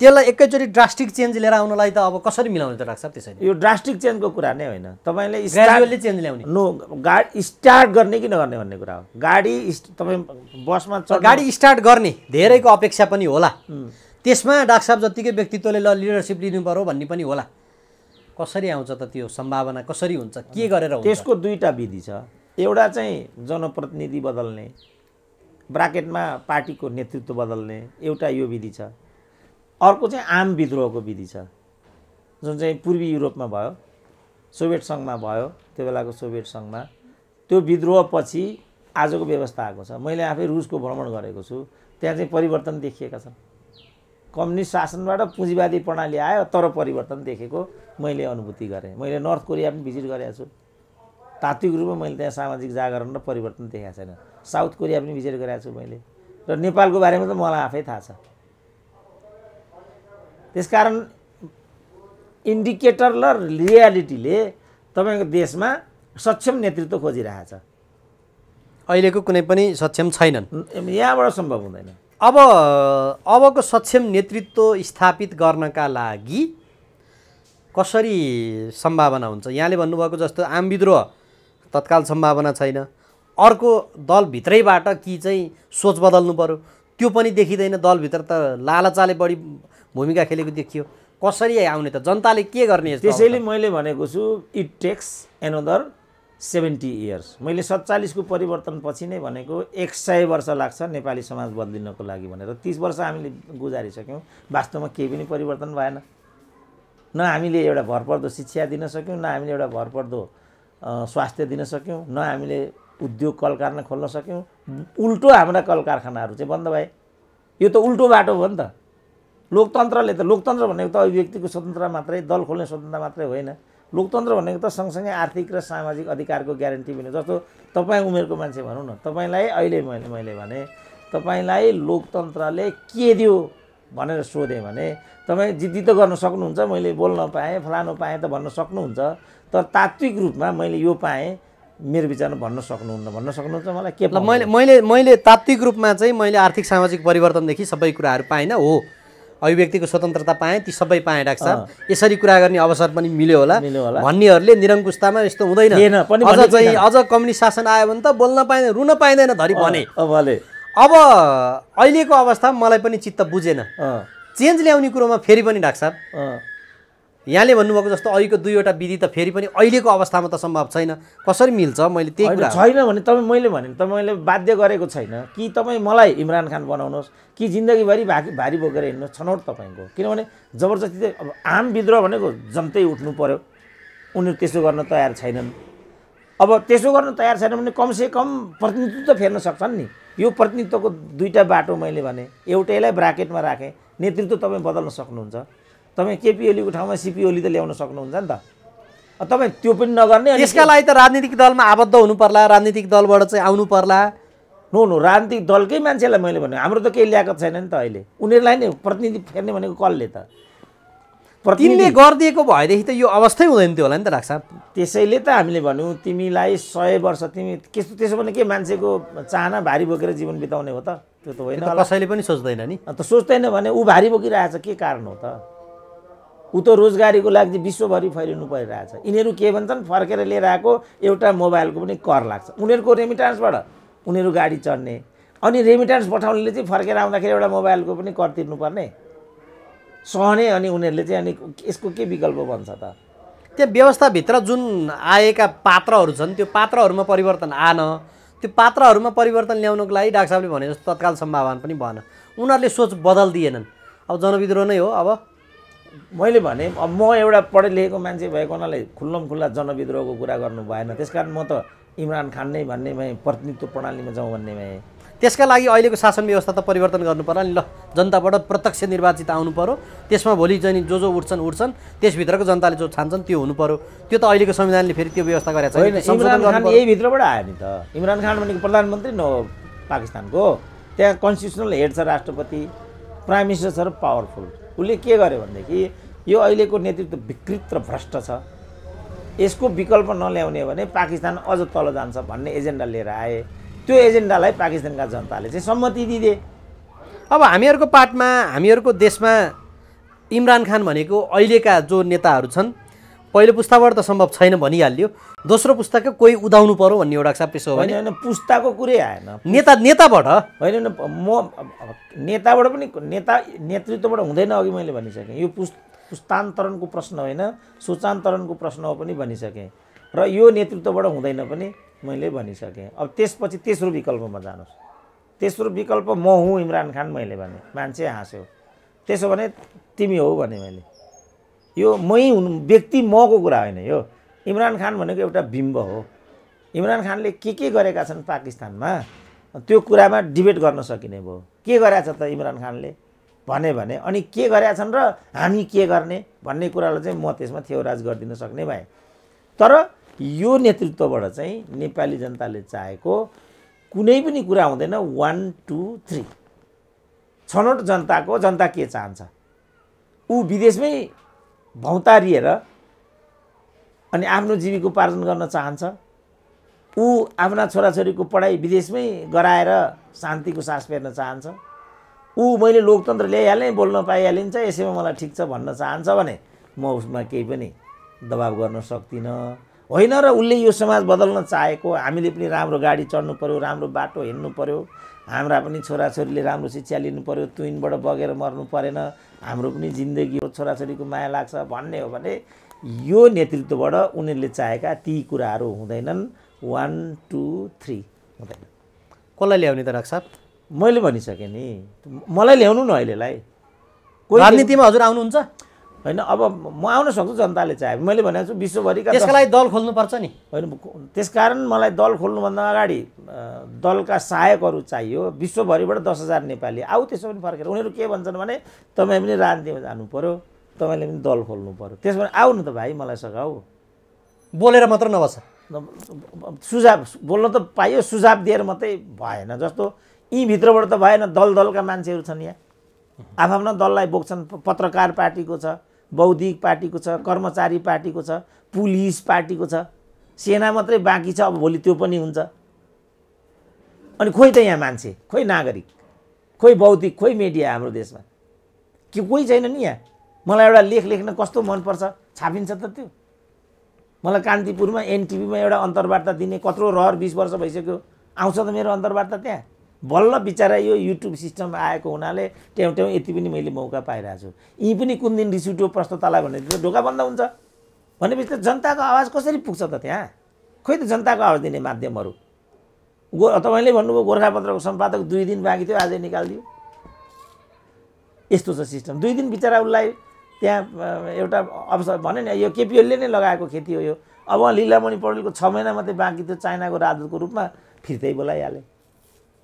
त्यसलाई एकैचोटि ड्रास्टिक चेन्ज लिएर आउनलाई त अब कसरी मिलाउने त डाक्टर त्यसरी यो ड्रास्टिक चेन्जको कुरा नै होइन तपाईँले चेन्ज ल्याउने नो गाडी स्टार्ट गर्ने कि नगर्ने भन्ने कुरा हो गाडी तपाईँ बसमा गाडी स्टार्ट गर्ने धेरैको अपेक्षा पनि होला त्यसमा डाक्टर साहब जत्तिकै व्यक्तित्वले ल लिडरसिप लिनु पऱ्यो भन्ने पनि होला कसरी आउँछ त त्यो सम्भावना कसरी हुन्छ के गरेर त्यसको दुईवटा विधि छ एउटा चाहिँ जनप्रतिनिधि बदल्ने ब्राकेटमा पार्टीको नेतृत्व बदल्ने एउटा यो विधि छ अर्को चाहिँ आम विद्रोहको विधि छ जुन चाहिँ पूर्वी युरोपमा भयो सोभियत सङ्घमा भयो त्यो बेलाको सोभियत सङ्घमा त्यो विद्रोहपछि आजको व्यवस्था आएको छ मैले आफै रुसको भ्रमण गरेको छु त्यहाँ चाहिँ परिवर्तन देखिएका छन् कम्युनिस्ट शासनबाट पुँजीवादी प्रणाली आयो तर परिवर्तन देखेको मैले अनुभूति गरेँ मैले नर्थ कोरिया पनि भिजिट गरेको छु तात्विक रूपमा मैले त्यहाँ सामाजिक जागरण र परिवर्तन देखाएको छैन साउथ कोरिया पनि भिजिट गरेको छु मैले र नेपालको बारेमा त मलाई आफै थाहा छ त्यसकारण इन्डिकेटर र रियालिटीले तपाईँको देशमा सक्षम नेतृत्व खोजिरहेछ अहिलेको कुनै पनि सक्षम छैनन् यहाँबाट सम्भव हुँदैन अब अबको सक्षम नेतृत्व स्थापित गर्नका लागि कसरी सम्भावना हुन्छ यहाँले भन्नुभएको जस्तो आम विद्रोह तत्काल सम्भावना छैन अर्को दलभित्रैबाट कि चाहिँ सोच बदल्नु पऱ्यो त्यो पनि देखिँदैन दलभित्र त लालचाले बढी भूमिका खेलेको देखियो कसरी आउने त जनताले के गर्ने त्यसैले मैले भनेको छु it takes another seventy years मैले सत्तालिसको परिवर्तनपछि नै भनेको एक सय वर्ष लाग्छ नेपाली समाज बदलिनको लागि भनेर तिस वर्ष हामीले गुजारिसक्यौँ वास्तवमा केही पनि परिवर्तन भएन न हामीले एउटा भरपर्दो शिक्षा दिन सक्यौँ न हामीले एउटा भरपर्दो स्वास्थ्य दिन सक्यौँ न हामीले उद्योग कल कारखाना खोल्न सक्यौँ उल्टो हाम्रा कल कारखानाहरू चाहिँ बन्द भए यो त उल्टो बाटो हो नि त लोकतन्त्रले त लोकतन्त्र भनेको त अभिव्यक्तिको स्वतन्त्र मात्रै दल खोल्ने स्वतन्त्र मात्रै होइन लोकतन्त्र भनेको त सँगसँगै आर्थिक र सामाजिक अधिकारको ग्यारेन्टी पनि जस्तो तपाईँ उमेरको मान्छे भनौँ न तपाईँलाई अहिले मैले मैले भने तपाईँलाई लोकतन्त्रले के दियो भनेर सोधेँ भने तपाईँ जिद्दी त गर्न सक्नुहुन्छ मैले बोल्न पाएँ फलानु पाएँ त भन्न सक्नुहुन्छ तर तात्विक रूपमा मैले यो पाएँ मेरो विचारमा भन्न सक्नुहुन्न भन्न सक्नुहुन्छ मलाई के मैले मैले मैले तात्विक रूपमा चाहिँ मैले आर्थिक सामाजिक परिवर्तनदेखि सबै कुराहरू पाइनँ हो अभिव्यक्तिको स्वतन्त्रता पाएँ ती सबै पाएँ डाक्टर साहब यसरी कुरा गर्ने अवसर पनि मिल्यो होला भन्नेहरूले निरङ्कुशतामा यस्तो हुँदैन अझ चाहिँ अझ कम्युनिस्ट शासन आयो भने त बोल्न पाइँदैन रुन पाइँदैन धरि भने अब अहिलेको अवस्था मलाई पनि चित्त बुझेन चेन्ज ल्याउने कुरोमा फेरि पनि डाक्टर साहब यहाँले भन्नुभएको जस्तो अहिलेको दुईवटा विधि त फेरि पनि अहिलेको अवस्थामा त सम्भव छैन कसरी मिल्छ मैले त्यही कुरा छैन भने तपाईँ मैले भने त मैले बाध्य गरेको छैन कि तपाईँ मलाई इमरान खान बनाउनुहोस् कि जिन्दगीभरि भाकी भारी बोकेर हिँड्नुहोस् छनौट तपाईँको किनभने जबरजस्ती चाहिँ अब आम विद्रोह भनेको जन्तै उठ्नु पऱ्यो उनीहरू त्यसो गर्न तयार छैनन् अब त्यसो गर्न तयार छैन भने कमसे कम प्रतिनिधित्व त फेर्न सक्छन् नि यो प्रतिनिधित्वको दुईवटा बाटो मैले भने एउटैलाई ब्राकेटमा राखेँ नेतृत्व तपाईँ बदल्न सक्नुहुन्छ तपाईँ केपी ओलीको ठाउँमा सिपी ओली त ल्याउन सक्नुहुन्छ नि त तपाईँ त्यो पनि नगर्ने यसका लागि त राजनीतिक दलमा आबद्ध हुनु पर्ला राजनीतिक दलबाट चाहिँ आउनु पर्ला नो नो राजनीतिक दलकै मान्छेलाई मैले भने हाम्रो त केही ल्याएको छैन नि त अहिले उनीहरूलाई नै प्रतिनिधि फेर्ने भनेको कसले त तिमीले गरिदिएको भएदेखि त यो अवस्थै हुँदैन थियो होला नि त लाग्छ त्यसैले त हामीले भन्यौँ तिमीलाई सय वर्ष तिमी त्यस्तो त्यसो भने के मान्छेको चाहना भारी बोकेर जीवन बिताउने हो त त्यो त होइन कसैले पनि सोच्दैन नि त सोच्दैन भने ऊ भारी बोकिरहेछ के कारण हो त ऊ त रोजगारीको लागि चाहिँ विश्वभरि फैलिनु परिरहेछ यिनीहरू के भन्छन् फर्केर लिएर आएको एउटा मोबाइलको पनि कर लाग्छ उनीहरूको रेमिटान्सबाट उनीहरू गाडी चढ्ने अनि रेमिटान्स पठाउनेले चाहिँ फर्केर आउँदाखेरि एउटा मोबाइलको पनि कर तिर्नुपर्ने सहने अनि उनीहरूले चाहिँ अनि यसको के विकल्प बन्छ त त्यहाँ व्यवस्थाभित्र जुन आएका पात्रहरू छन् त्यो पात्रहरूमा परिवर्तन आन त्यो पात्रहरूमा परिवर्तन ल्याउनको लागि डाक्टर साहबले भने जस्तो तत्काल सम्भावना पनि भएन उनीहरूले सोच बदल दिएनन् अब जनविद्रोह नै हो अब मैले भने अब म एउटा पढे लेखेको मान्छे भएको हुनाले खुल्लम खुल्ला जनविद्रोहको कुरा गर्नु भएन त्यस कारण म त इमरान खान नै भन्ने भन्नेमै प्रतिनिधित्व प्रणालीमा जाउँ भन्ने भन्नेमै त्यसका लागि अहिलेको शासन व्यवस्था त परिवर्तन गर्नु पर्ला नि ल जनताबाट प्रत्यक्ष निर्वाचित आउनु पऱ्यो त्यसमा भोलि चाहिँ जो जो उठ्छन् उठ्छन् त्यसभित्रको जनताले जो छान्छन् त्यो हुनु पऱ्यो त्यो त अहिलेको संविधानले फेरि त्यो व्यवस्था गरेको छ इमरान खान यही भित्रबाट आयो नि त इमरान खान भनेको प्रधानमन्त्री न हो पाकिस्तानको त्यहाँ कन्स्टिट्युसनल हेड छ राष्ट्रपति प्राइम मिनिस्टर छ र पावरफुल उसले के गर्यो भनेदेखि यो अहिलेको नेतृत्व विकृत र भ्रष्ट छ यसको विकल्प नल्याउने भने पाकिस्तान अझ तल जान्छ भन्ने एजेन्डा लिएर आए त्यो एजेन्डालाई पाकिस्तानका जनताले चाहिँ सम्मति दिदिए अब हामीहरूको पार्टमा हामीहरूको देशमा इमरान खान भनेको अहिलेका जो नेताहरू छन् पहिलो पुस्ताबाट त सम्भव छैन भनिहाल्यो दोस्रो पुस्ताको कोही उदाउनु पर्यो भन्ने एउटा हिसाब त्यसो हो होइन पुस्ताको कुरै आएन नेता नेताबाट होइन होइन म नेताबाट पनि नेता नेतृत्वबाट हुँदैन अघि मैले भनिसकेँ यो पुस् पुस्तान्तरणको प्रश्न होइन सूचान्तरणको प्रश्न हो पनि भनिसकेँ र यो नेतृत्वबाट हुँदैन पनि मैले भनिसकेँ अब त्यसपछि तेस्रो विकल्पमा जानुहोस् तेस्रो विकल्प म हुँ इमरान खान मैले भने मान्छे हाँस्यो त्यसो भने तिमी हौ भने मैले यो मै हुनु व्यक्ति मको कुरा होइन यो इमरान खान भनेको एउटा बिम्ब हो इमरान खानले के के गरेका छन् पाकिस्तानमा त्यो कुरामा डिबेट गर्न सकिने भयो के गरेका छ त इमरान खानले भने भने अनि के गरेका छन् र हामी के गर्ने भन्ने कुरालाई चाहिँ म त्यसमा थेवराज गरिदिन सक्ने भएँ तर यो नेतृत्वबाट चाहिँ नेपाली जनताले चाहेको कुनै पनि कुरा हुँदैन वान टू थ्री छनौट जनताको जनता के चाहन्छ ऊ विदेशमै भौतारिएर अनि आफ्नो जीविकोपार्जन गर्न चाहन्छ ऊ आफ्ना छोराछोरीको पढाइ विदेशमै गराएर शान्तिको सास फेर्न चाहन्छ ऊ मैले लोकतन्त्र ल्याइहालेँ बोल्न पाइहालिन्छ यसैमा मलाई ठिक छ भन्न चाहन्छ भने म उसमा केही पनि दबाब गर्न सक्दिनँ होइन र उसले यो समाज बदल्न चाहेको हामीले पनि राम्रो गाडी चढ्नु पऱ्यो राम्रो बाटो हिँड्नु पऱ्यो हाम्रा पनि छोराछोरीले राम्रो शिक्षा लिनु पऱ्यो तुइनबाट बगेर मर्नु परेन हाम्रो पनि जिन्दगी छोराछोरीको माया लाग्छ भन्ने हो भने यो नेतृत्वबाट उनीहरूले चाहेका ती कुराहरू हुँदैनन् वान टू थ्री हुँदैन कसलाई ल्याउने त डाक्टर साहब मैले भनिसकेँ नि मलाई ल्याउनु न अहिलेलाई राजनीतिमा हजुर आउनुहुन्छ होइन अब म आउन सक्छु जनताले चाहे मैले भनेको छु विश्वभरिका त्यसका लागि दल खोल्नुपर्छ नि होइन त्यसकारण मलाई दल खोल्नुभन्दा अगाडि दलका सहायकहरू चाहियो विश्वभरिबाट दस हजार नेपाली आऊ त्यसो पनि फर्केर उनीहरू के भन्छन् भने तपाईँ पनि राजनीतिमा जानु पऱ्यो तपाईँले पनि दल खोल्नु पऱ्यो त्यसो भने आउनु त भाइ मलाई सघाऊ बोलेर मात्र नबस्छ सुझाव बोल्न त पाइयो सुझाव दिएर मात्रै भएन जस्तो यहीँभित्रबाट त भएन दल दलका मान्छेहरू छन् यहाँ आफ्नो दललाई बोक्छन् पत्रकार पार्टीको छ बौद्धिक पार्टीको छ कर्मचारी पार्टीको छ पुलिस पार्टीको छ सेना मात्रै बाँकी छ अब भोलि त्यो पनि हुन्छ अनि खोइ त यहाँ मान्छे खोइ नागरिक खोइ बौद्धिक खोइ मिडिया हाम्रो देशमा के कोही छैन नि यहाँ मलाई एउटा लेख लेख्न कस्तो मनपर्छ छापिन्छ त त्यो मलाई कान्तिपुरमा एनटिभीमा एउटा अन्तर्वार्ता दिने कत्रो रहर बिस वर्ष भइसक्यो आउँछ त मेरो अन्तर्वार्ता त्यहाँ बल्ल बिचरा यो युट्युब सिस्टम आएको हुनाले ट्याउँ ट्याउँ यति पनि मैले मौका पाइरहेको छु यी पनि कुन दिन रिस उठ्यो भने त ढोका बन्द हुन्छ भनेपछि त जनताको आवाज कसरी पुग्छ त त्यहाँ खोइ त जनताको आवाज दिने माध्यमहरू गो तपाईँले भन्नुभयो गोर्खापत्रको सम्पादक दुई दिन बाँकी थियो आजै निकालिदियो यस्तो छ सिस्टम दुई दिन बिचरा उसलाई त्यहाँ एउटा अवसर भने नि यो केपिएलले नै लगाएको खेती हो यो अब लिलामणि पौडेलको छ महिना मात्रै बाँकी थियो चाइनाको राजदूतको रूपमा फिर्तै बोलाइहालेँ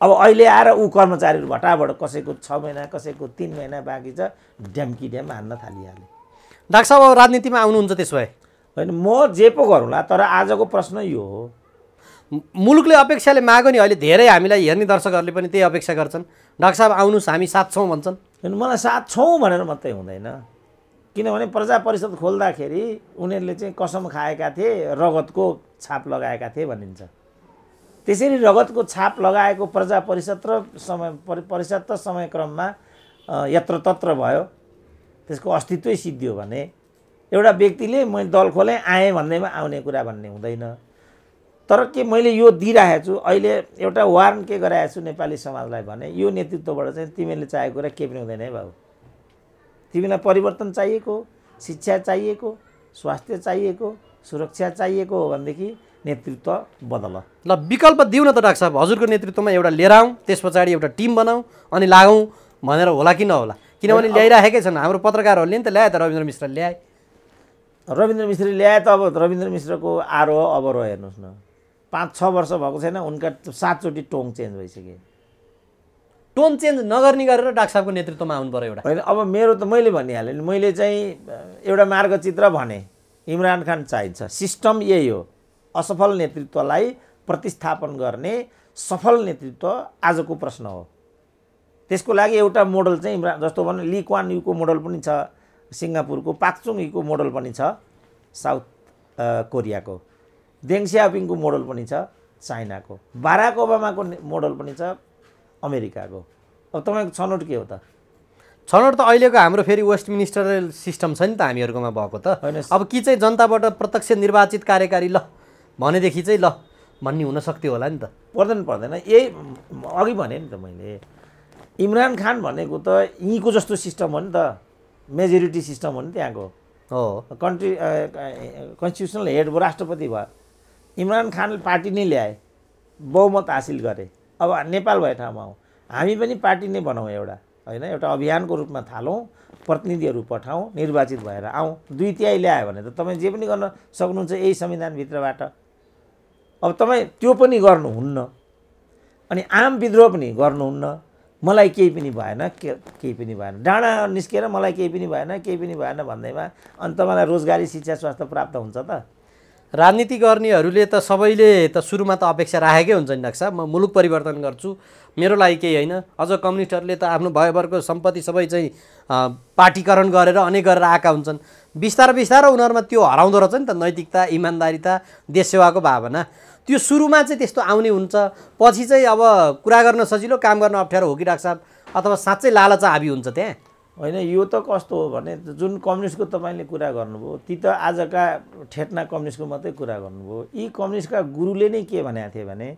अब अहिले आएर ऊ कर्मचारीहरू भट्टाबाट कसैको छ महिना कसैको तिन महिना बाँकी छ ड्याम्की ड्याम हान्न थालिहाले डाक्टर साहब अब राजनीतिमा आउनुहुन्छ त्यसो भए होइन म जे पो गरौँला तर आजको प्रश्न यो हो मुलुकले अपेक्षाले माग्यो नि अहिले धेरै हामीलाई हेर्ने दर्शकहरूले पनि त्यही अपेक्षा गर्छन् डाक्टर साहब आउनुहोस् हामी साथ छौँ भन्छन् होइन मलाई साथ छौँ भनेर मात्रै हुँदैन किनभने प्रजा परिषद खोल्दाखेरि उनीहरूले चाहिँ कसम खाएका थिए रगतको छाप लगाएका थिए भनिन्छ त्यसरी रगतको छाप लगाएको प्रजा परिषद र समय परिषद त समयक्रममा यत्रतत्र भयो त्यसको अस्तित्वै सिद्धियो भने एउटा व्यक्तिले मैले दल खोलेँ आएँ भन्दैमा आउने कुरा भन्ने हुँदैन तर के मैले यो दिइरहेको छु अहिले एउटा वार्न के गराएको छु नेपाली समाजलाई भने यो नेतृत्वबाट चाहिँ तिमीहरूले चाहेको कुरा केही पनि हुँदैन है बाबु तिमीलाई परिवर्तन चाहिएको शिक्षा चाहिएको स्वास्थ्य चाहिएको सुरक्षा चाहिएको हो भनेदेखि नेतृत्व बदल ल विकल्प दिउँ न त डाक्टर साहब हजुरको नेतृत्वमा एउटा लिएर आउँ त्यस पछाडि एउटा टिम बनाऊँ अनि लागौँ भनेर होला कि नहोला किनभने ल्याइराखेकै छन् हाम्रो पत्रकारहरूले नि त ल्याए त रविन्द्र मिश्र ल्याए रविन्द्र मिश्रले ल्याए त अब रविन्द्र मिश्रको आरोह अब हेर्नुहोस् न पाँच छ वर्ष भएको छैन उनका सातचोटि टोङ चेन्ज भइसक्यो टोन चेन्ज नगर्ने गरेर डाक्टर साहबको नेतृत्वमा आउनु पऱ्यो एउटा होइन अब मेरो त मैले भनिहालेँ मैले चाहिँ एउटा मार्गचित्र भने इमरान खान चाहिन्छ सिस्टम यही हो असफल नेतृत्वलाई प्रतिस्थापन गर्ने सफल नेतृत्व आजको प्रश्न हो त्यसको लागि एउटा मोडल चाहिँ जस्तो भनौँ लिक्वान युको मोडल पनि छ सिङ्गापुरको पाक्चुङ युको मोडल पनि छ साउथ कोरियाको देङ सियापिङको मोडल पनि छ चाइनाको बाराक ओबामाको मोडल पनि छ अमेरिकाको अब तपाईँको छनौट के हो त छनौट त अहिलेको हाम्रो फेरि वेस्ट मिनिस्टर सिस्टम छ नि त हामीहरूकोमा भएको त होइन अब कि चाहिँ जनताबाट प्रत्यक्ष निर्वाचित कार्यकारी ल भनेदेखि चाहिँ ल भन्ने हुनसक्थ्यो होला नि त पर्दैन पर्दैन यही अघि भने नि त मैले इमरान खान भनेको त यहीँको जस्तो सिस्टम हो नि त मेजोरिटी सिस्टम हो नि त्यहाँको हो कन्ट्री कन्स्टिट्युसनल हेड भयो राष्ट्रपति भयो इमरान खानले पार्टी नै ल्याए बहुमत हासिल गरे अब नेपाल भए ठाउँमा हो हामी पनि पार्टी नै बनाउँ एउटा होइन एउटा अभियानको रूपमा थालौँ प्रतिनिधिहरू पठाउँ निर्वाचित भएर आउँ दुई तिहाई ल्यायो भने त तपाईँ जे पनि गर्न सक्नुहुन्छ यही संविधानभित्रबाट अब तपाईँ त्यो पनि गर्नुहुन्न अनि आम विद्रोह पनि गर्नुहुन्न मलाई केही पनि भएन के केही पनि भएन डाँडा निस्केर मलाई केही पनि भएन केही पनि भएन भन्दैमा अनि तपाईँलाई रोजगारी शिक्षा स्वास्थ्य प्राप्त हुन्छ त राजनीति गर्नेहरूले त सबैले त सुरुमा त अपेक्षा राखेकै हुन्छ नि नक्सा म मुलुक परिवर्तन गर्छु मेरो लागि केही होइन अझ कम्युनिस्टहरूले त आफ्नो भयभरको सम्पत्ति सबै चाहिँ पार्टीकरण गरेर अनेक गरेर आएका हुन्छन् बिस्तारै बिस्तारै उनीहरूमा त्यो हराउँदो रहेछ नि त नैतिकता इमान्दारिता देश सेवाको भावना त्यो सुरुमा चाहिँ त्यस्तो आउने हुन्छ पछि चाहिँ अब कुरा गर्न सजिलो काम गर्न अप्ठ्यारो हो कि डाक्टर साहब अथवा साँच्चै लालच हाबी हुन्छ त्यहाँ होइन यो त कस्तो हो भने जुन कम्युनिस्टको तपाईँले कुरा गर्नुभयो ती त आजका ठेटना कम्युनिस्टको मात्रै कुरा गर्नुभयो यी कम्युनिस्टका गुरुले नै के भनेको थिए भने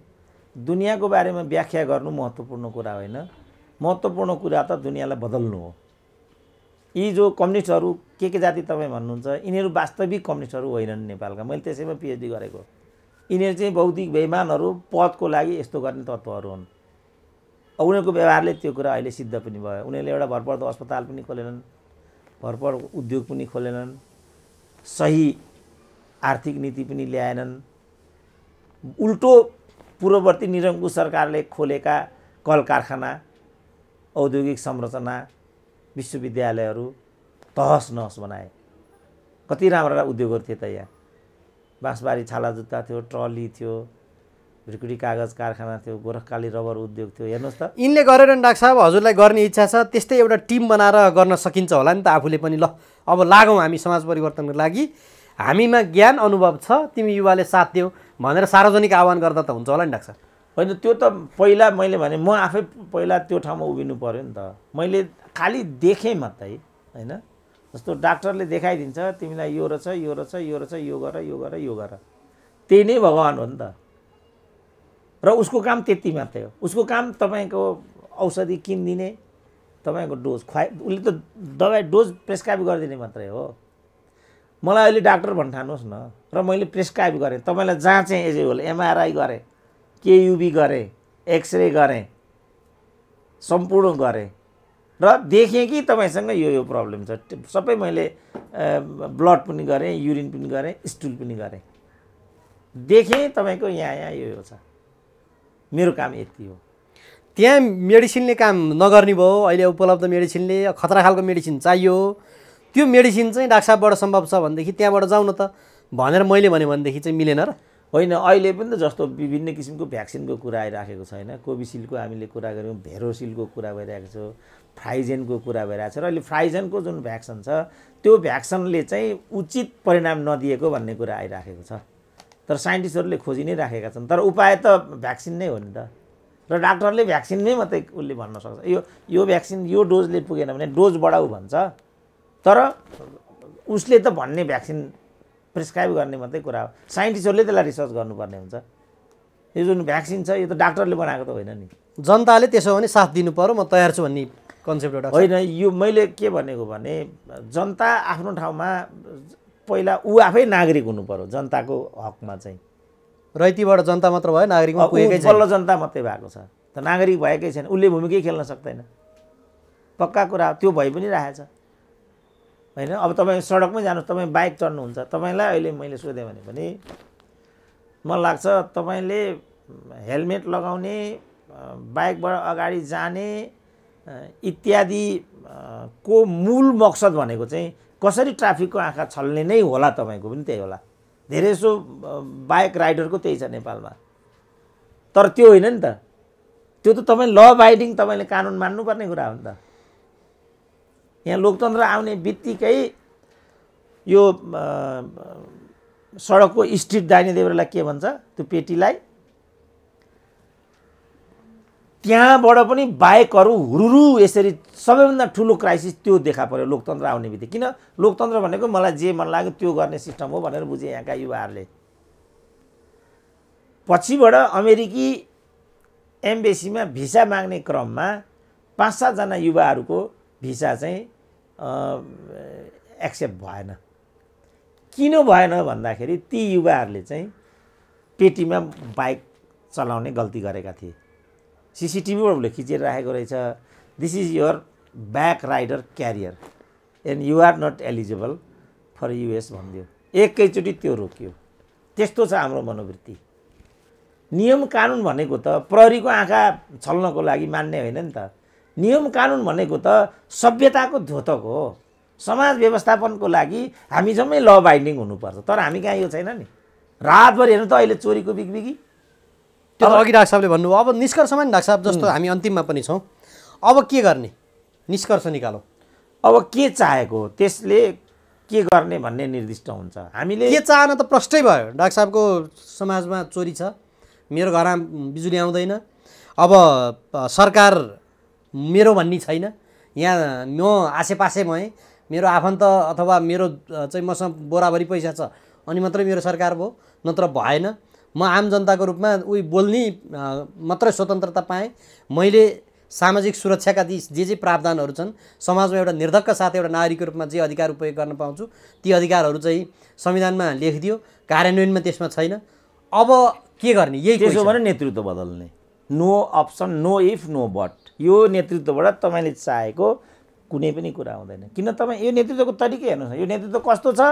दुनियाँको बारेमा व्याख्या गर्नु महत्त्वपूर्ण कुरा होइन महत्त्वपूर्ण कुरा त दुनियाँलाई बदल्नु हो यी जो कम्युनिस्टहरू के के जाति तपाईँ भन्नुहुन्छ यिनीहरू वास्तविक कम्युनिस्टहरू होइनन् नेपालका मैले त्यसैमा पिएचडी गरेको यिनीहरू चाहिँ बौद्धिक बेमानहरू पदको लागि यस्तो गर्ने तत्त्वहरू हुन् उनीहरूको व्यवहारले त्यो कुरा अहिले सिद्ध पनि भयो उनीहरूले एउटा भरपर्दो अस्पताल पनि खोलेनन् भरपर उद्योग पनि खोलेनन् सही आर्थिक नीति पनि ल्याएनन् उल्टो पूर्ववर्ती निरङ्कुश सरकारले खोलेका कल कारखाना औद्योगिक संरचना विश्वविद्यालयहरू तहस नहस बनाए कति राम्रा उद्योगहरू थिए त यहाँ बाँसबारी छाला जुत्ता थियो ट्रली थियो रिकुडी कागज कारखाना थियो गोरखकाली रबर उद्योग थियो हेर्नुहोस् त यिनले गरेर डाक्टर साहब हजुरलाई गर्ने इच्छा छ त्यस्तै एउटा टिम बनाएर गर्न सकिन्छ होला नि त आफूले पनि ल अब लागौँ हामी समाज परिवर्तनको लागि हामीमा ज्ञान अनुभव छ तिमी युवाले साथ देऊ भनेर सार्वजनिक आह्वान गर्दा त हुन्छ होला नि डाक्टर साहब होइन त्यो त पहिला मैले भने म आफै पहिला त्यो ठाउँमा उभिनु पऱ्यो नि त मैले खालि देखेँ मात्रै होइन जस्तो डाक्टरले देखाइदिन्छ तिमीलाई यो रहेछ यो रहेछ यो रहेछ यो गर यो गर यो गर त्यही नै भगवान् हो नि त र उसको काम त्यति मात्रै हो उसको काम तपाईँको औषधि किनिदिने तपाईँको डोज खुवाइ उसले त दबाई डोज प्रेसक्राइब गरिदिने मात्रै हो मलाई अहिले डाक्टर भन्ठानुहोस् न र मैले प्रेसक्राइब गरेँ तपाईँलाई जाँचेँ एज होल एमआरआई गरेँ केयुबी गरेँ एक्सरे गरेँ सम्पूर्ण गरेँ र देखेँ कि तपाईँसँग यो यो प्रब्लम छ सबै मैले ब्लड पनि गरेँ युरिन पनि गरेँ स्टुल पनि गरेँ देखेँ तपाईँको यहाँ यहाँ यो यो छ मेरो काम यति हो त्यहाँ मेडिसिनले काम नगर्ने भयो अहिले उपलब्ध मेडिसिनले खतरा खालको मेडिसिन चाहियो त्यो मेडिसिन चाहिँ डाक्टर साहबबाट सम्भव छ भनेदेखि त्यहाँबाट जाउँ न त भनेर मैले भने भनेदेखि चाहिँ मिलेन र होइन अहिले पनि त जस्तो विभिन्न किसिमको भ्याक्सिनको कुरा आइराखेको छ होइन कोभिसिल्डको हामीले कुरा गऱ्यौँ भेरोसिल्डको कुरा भइरहेको छ फ्राइजेनको कुरा भइरहेको छ र अहिले फ्राइजेनको जुन भ्याक्सिन छ त्यो भ्याक्सिनले चाहिँ उचित परिणाम नदिएको भन्ने कुरा आइराखेको छ तर साइन्टिस्टहरूले खोजी नै राखेका छन् तर उपाय त भ्याक्सिन नै हो नि त र डाक्टरले भ्याक्सिन नै मात्रै उसले भन्न सक्छ यो यो भ्याक्सिन यो डोजले पुगेन भने डोज बढाऊ भन्छ तर उसले त भन्ने भ्याक्सिन प्रिस्क्राइब गर्ने मात्रै कुरा हो साइन्टिस्टहरूले त्यसलाई रिसर्च गर्नुपर्ने हुन्छ यो जुन भ्याक्सिन छ यो त डाक्टरले बनाएको त होइन नि जनताले त्यसो भने साथ दिनु पऱ्यो म तयार छु भन्ने कन्सेप्ट एउटा होइन यो मैले के भनेको भने जनता आफ्नो ठाउँमा पहिला ऊ आफै नागरिक हुनु पर्यो जनताको हकमा चाहिँ र जनता मात्र भयो नागरिक पुगेकै जनता मात्रै भएको छ त नागरिक भएकै छैन उसले भूमिकै खेल्न सक्दैन पक्का कुरा त्यो भइ पनि राखेछ होइन अब तपाईँ सडकमै जानु तपाईँ बाइक चढ्नुहुन्छ तपाईँलाई अहिले मैले सोधेँ भने पनि मलाई लाग्छ तपाईँले हेलमेट लगाउने बाइकबाट अगाडि जाने इत्यादि को मूल मकसद भनेको चाहिँ कसरी ट्राफिकको आँखा छल्ने नै होला तपाईँको पनि त्यही होला धेरैसो बाइक राइडरको त्यही छ नेपालमा तर त्यो होइन नि त त्यो त तपाईँ ल बाइडिङ तपाईँले कानुन मान्नुपर्ने कुरा हो नि त यहाँ लोकतन्त्र आउने बित्तिकै यो सडकको स्ट्रिट दाहिने देउरालाई के भन्छ त्यो पेटीलाई त्यहाँबाट पनि बाहेकहरू हुरुरु यसरी सबैभन्दा ठुलो क्राइसिस त्यो देखा पऱ्यो लोकतन्त्र आउने बित्तिकै किन लोकतन्त्र भनेको मलाई जे मन लाग्यो त्यो गर्ने सिस्टम हो भनेर बुझेँ यहाँका युवाहरूले पछिबाट अमेरिकी एम्बेसीमा भिसा माग्ने क्रममा पाँच सातजना युवाहरूको भिसा चाहिँ एक्सेप्ट भएन किन भएन भन्दाखेरि ती युवाहरूले चाहिँ पेटीमा बाइक चलाउने गल्ती गरेका थिए सिसिटिभीबाट खिचेर राखेको रहेछ this is your back rider carrier and you're not eligible for US भनिदियो एकैचोटि त्यो रोकियो त्यस्तो छ हाम्रो मनोवृत्ति नियम कानुन भनेको त प्रहरीको आँखा छल्नको लागि मान्ने होइन नि त नियम कानुन भनेको त सभ्यताको द्योतक हो समाज व्यवस्थापनको लागि हामी जम्मै ल बाइन्डिङ हुनुपर्छ तर हामी कहाँ यो छैन नि रातभरि हेर्नु त अहिले चोरीको बिगबिगी अब अघि डाक्टर साहबले भन्नुभयो अब निष्कर्षमा नि डाक्टर साहब जस्तो हामी अन्तिममा पनि छौँ अब के गर्ने निष्कर्ष निकालौँ अब के चाहेको त्यसले के गर्ने भन्ने निर्दिष्ट हुन्छ हामीले के चाहन त प्रष्टै भयो डाक्टर साहबको समाजमा चोरी छ मेरो घरमा बिजुली आउँदैन अब सरकार मेरो भन्ने छैन यहाँ म आसेपासे भएँ मेरो आफन्त अथवा मेरो चाहिँ मसँग बोराभरि पैसा छ अनि मात्रै मेरो सरकार भयो नत्र भएन म आम जनताको रूपमा उही बोल्ने मात्रै स्वतन्त्रता पाएँ मैले सामाजिक सुरक्षाका ती जे जे प्रावधानहरू छन् समाजमा एउटा निर्धक्क साथ एउटा नागरिकको रूपमा जे अधिकार उपयोग गर्न पाउँछु ती अधिकारहरू चाहिँ संविधानमा लेखिदियो कार्यान्वयनमा त्यसमा छैन अब के गर्ने यही त्यसो भने नेतृत्व बदल्ने no option no if no but यो नेतृत्वबाट तपाईँले चाहेको कुनै पनि कुरा हुँदैन किन तपाईँ यो नेतृत्वको तरिकै हेर्नुहोस् यो नेतृत्व कस्तो छ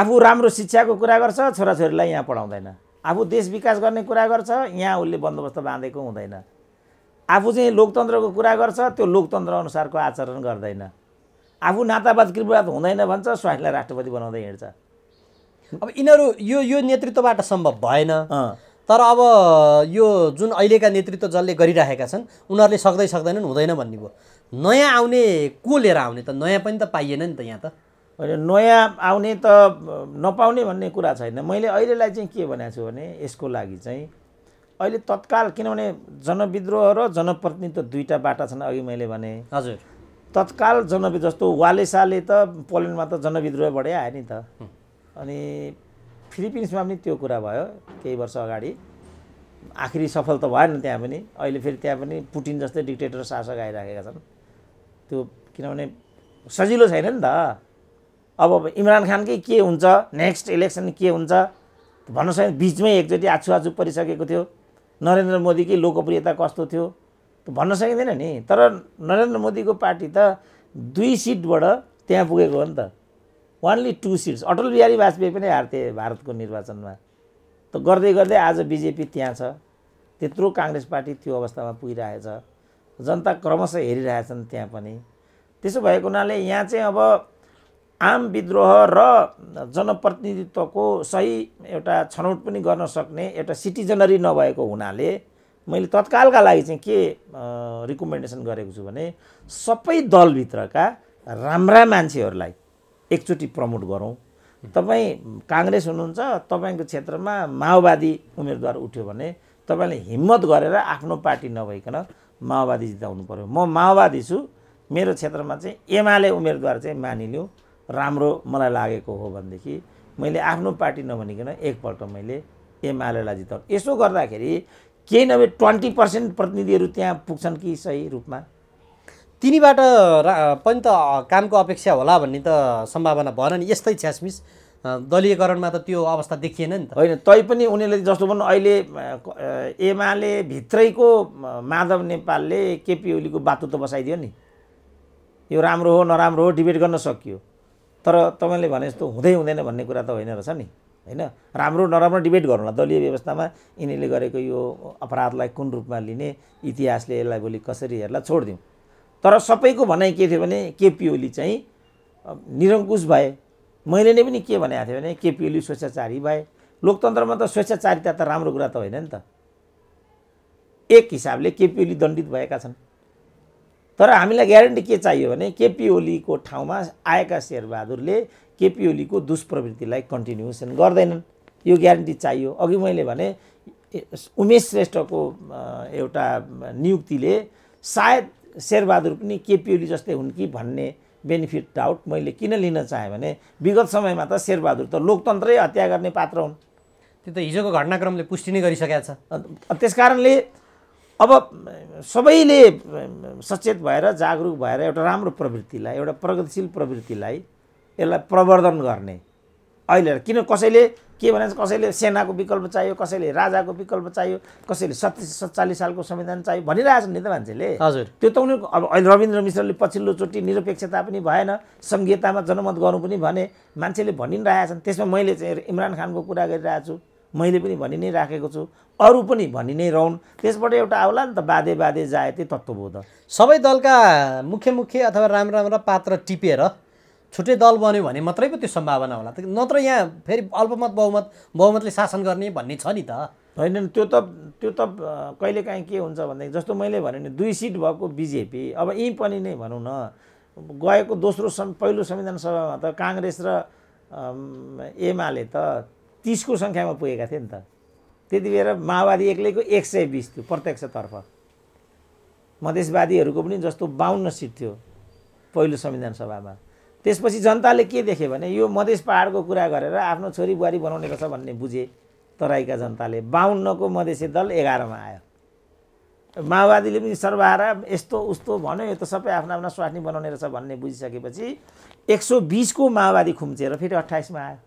आफू राम्रो शिक्षाको कुरा गर्छ छोराछोरीलाई यहाँ पढाउँदैन आफू देश विकास गर्ने कुरा गर्छ यहाँ उसले बन्दोबस्त बाँधेको हुँदैन आफू चाहिँ लोकतन्त्रको कुरा गर्छ त्यो लोकतन्त्र अनुसारको आचरण गर्दैन आफू नातावाद कृपवाद हुँदैन भन्छ स्वास्थ्यलाई राष्ट्रपति बनाउँदै हिँड्छ अब यिनीहरू यो यो नेतृत्वबाट सम्भव भएन तर अब यो जुन अहिलेका नेतृत्व जसले गरिराखेका छन् उनीहरूले सक्दै सक्दैनन् हुँदैन भन्ने भयो नयाँ आउने को लिएर आउने त नयाँ पनि त पाइएन नि त यहाँ त होइन नयाँ आउने त नपाउने भन्ने कुरा छैन मैले अहिलेलाई चाहिँ के भनेको छु भने यसको लागि चाहिँ अहिले तत्काल किनभने जनविद्रोह र जनप्रतिनिधित्व दुईवटा बाटा छन् अघि मैले भने हजुर तत्काल जनवि जस्तो वालेसाले त पोल्यान्डमा त जनविद्रोह जनविद्रोहबाटै आयो नि त अनि फिलिपिन्समा पनि त्यो कुरा भयो केही वर्ष अगाडि आखिरी सफल त भएन त्यहाँ पनि अहिले फेरि त्यहाँ पनि पुटिन जस्तै डिक्टेटर शासक आइराखेका छन् त्यो किनभने सजिलो छैन नि त अब इमरान खानकै के हुन्छ नेक्स्ट इलेक्सन के हुन्छ भन्न सक्यो बिचमै एकचोटि आछुआछु परिसकेको थियो नरेन्द्र मोदीकै लोकप्रियता कस्तो थियो भन्न सकिँदैन नि तर नरेन्द्र मोदीको पार्टी त दुई सिटबाट त्यहाँ पुगेको हो नि त only two seats Atal Bihari Vajpayee पनि हार्थे भारतको निर्वाचनमा त गर्दै गर्दै आज बिजेपी त्यहाँ छ त्यत्रो काङ्ग्रेस पार्टी त्यो अवस्थामा पुगिरहेछ जनता क्रमशः हेरिरहेछन् त्यहाँ पनि त्यसो भएको हुनाले यहाँ चाहिँ अब आम विद्रोह र जनप्रतिनिधित्वको सही एउटा छनौट पनि गर्न सक्ने एउटा सिटिजनरी नभएको हुनाले मैले तत्कालका लागि चाहिँ के रिकमेन्डेसन गरेको छु भने सबै दलभित्रका राम्रा मान्छेहरूलाई एकचोटि प्रमोट गरौँ तपाईँ काङ्ग्रेस हुनुहुन्छ तपाईँको क्षेत्रमा माओवादी उम्मेदवार उठ्यो भने तपाईँले हिम्मत गरेर आफ्नो पार्टी नभइकन माओवादी जिताउनु पऱ्यो म माओवादी छु मेरो क्षेत्रमा चाहिँ एमाले उम्मेदवार चाहिँ मानिलिउँ राम्रो मलाई लागेको हो भनेदेखि मैले आफ्नो पार्टी नभनिकन एकपल्ट मैले एमालेलाई जिताउँ यसो गर्दाखेरि केही नभए ट्वेन्टी पर्सेन्ट प्रतिनिधिहरू त्यहाँ पुग्छन् कि सही रूपमा तिनीबाट पनि त कामको अपेक्षा होला भन्ने त सम्भावना भएन नि यस्तै छ्यासमिस दलीयकरणमा त त्यो अवस्था देखिएन नि त होइन तै पनि उनीहरूले जस्तो भनौँ अहिले एमाले भित्रैको माधव नेपालले केपी ओलीको बातु त बसाइदियो नि यो राम्रो हो नराम्रो हो डिबेट गर्न सकियो तर तपाईँले भने जस्तो हुँदै हुँदैन भन्ने कुरा त होइन रहेछ नि होइन राम्रो नराम्रो डिबेट गरौँला दलीय व्यवस्थामा यिनीहरूले गरेको यो अपराधलाई कुन रूपमा लिने इतिहासले यसलाई भोलि कसरी हेर्ला छोडिदिउँ तर सबैको भनाइ के थियो भने केपी ओली चाहिँ निरङ्कुश भए मैले नै पनि के भनेको थिएँ भने केपी ओली स्वेच्छाचारी भए लोकतन्त्रमा त स्वेच्छाचारिता त राम्रो कुरा त होइन नि त एक हिसाबले केपी ओली दण्डित भएका छन् तर हामीलाई ग्यारेन्टी के चाहियो भने केपी ओलीको ठाउँमा आएका शेरबहादुरले केपी ओलीको दुष्प्रवृत्तिलाई कन्टिन्युसन गर्दैनन् यो ग्यारेन्टी चाहियो अघि मैले भने उमेश श्रेष्ठको एउटा नियुक्तिले सायद शेरबहादुर पनि केपी ओली जस्तै हुन् कि भन्ने बेनिफिट डाउट मैले किन लिन चाहेँ भने विगत समयमा त शेरबहादुर त लोकतन्त्रै हत्या गर्ने पात्र हुन् त्यो त हिजोको घटनाक्रमले पुष्टि नै गरिसकेका छ त्यस कारणले अब सबैले सचेत भएर जागरुक भएर एउटा राम्रो प्रवृत्तिलाई एउटा प्रगतिशील प्रवृत्तिलाई यसलाई प्रवर्धन गर्ने अहिले किन कसैले के भने कसैले सेनाको विकल्प चाहियो कसैले राजाको विकल्प चाहियो कसैले सत्तिस सत्तालिस सालको संविधान चाहियो भनिरहेछ नि त मान्छेले हजुर त्यो त उनीहरूको अब अहिले रविन्द्र मिश्रले पछिल्लोचोटि निरपेक्षता पनि भएन सङ्घीयतामा जनमत गर्नु पनि भने मान्छेले भनिरहेछन् त्यसमा मैले चाहिँ इमरान खानको कुरा गरिरहेको छु मैले पनि भनि नै राखेको छु अरू पनि भनि नै रहन् त्यसबाट एउटा आउला नि त बाधे बाधे जायते तत्त्वबोध सबै दलका मुख्य मुख्य अथवा राम्रा राम्रा पात्र टिपेर छुट्टै दल बन्यो भने मात्रै पो त्यो सम्भावना होला नत्र यहाँ फेरि अल्पमत बहुमत बहुमतले शासन गर्ने भन्ने छ नि त होइन त्यो त त्यो त कहिलेकाहीँ के हुन्छ भनेदेखि जस्तो मैले भने नि दुई सिट भएको बिजेपी अब यहीँ पनि नै भनौँ न गएको दोस्रो सम् पहिलो संविधान सभामा त काङ्ग्रेस र एमाले त तिसको सङ्ख्यामा पुगेका थिए नि त त्यति बेला माओवादी एक्लैको एक सय बिस थियो प्रत्यक्षतर्फ मधेसवादीहरूको पनि जस्तो बाहन्न सिट थियो पहिलो संविधान सभामा त्यसपछि जनताले के देखे भने यो मधेस पाहाडको कुरा गरेर आफ्नो छोरी बुहारी बनाउने गर्छ भन्ने बुझे तराईका जनताले बाहन्नको मधेसी दल एघारमा आयो माओवादीले पनि सर्वहारा यस्तो उस्तो भन्यो यो त सबै आफ्नो आफ्ना स्वास्नी बनाउने रहेछ भन्ने बुझिसकेपछि एक सौ बिसको माओवादी खुम्चेर फेरि अट्ठाइसमा आयो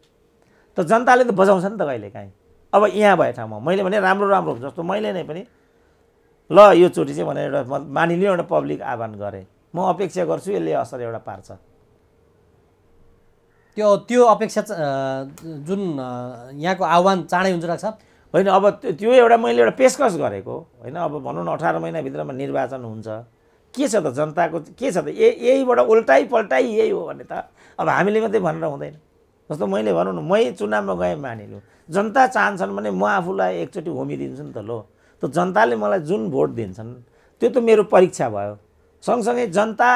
तर जनताले त बजाउँछ नि त कहिले काहीँ अब यहाँ भए ठाउँमा मैले भने राम्रो राम्रो जस्तो मैले नै पनि ल यो योचोटि चाहिँ भनेर एउटा मानिलिउँ एउटा पब्लिक आह्वान गरेँ म अपेक्षा गर्छु यसले असर एउटा पार्छ त्यो त्यो अपेक्षा जुन यहाँको आह्वान चाँडै हुन्छ राख्छ होइन अब त्यो एउटा मैले एउटा पेसकस गरेको होइन अब भनौँ न अठार महिनाभित्रमा निर्वाचन हुन्छ के छ त जनताको के छ त यहीबाट उल्टाइ पल्टाइ यही हो भने त अब हामीले मात्रै भनेर हुँदैन जस्तो मैले भनौँ न मै चुनावमा गएँ मानिलो जनता चाहन्छन् भने म आफूलाई एकचोटि होमिदिन्छु नि त लो त जनताले मलाई जुन भोट दिन्छन् त्यो त मेरो परीक्षा भयो सँगसँगै जनता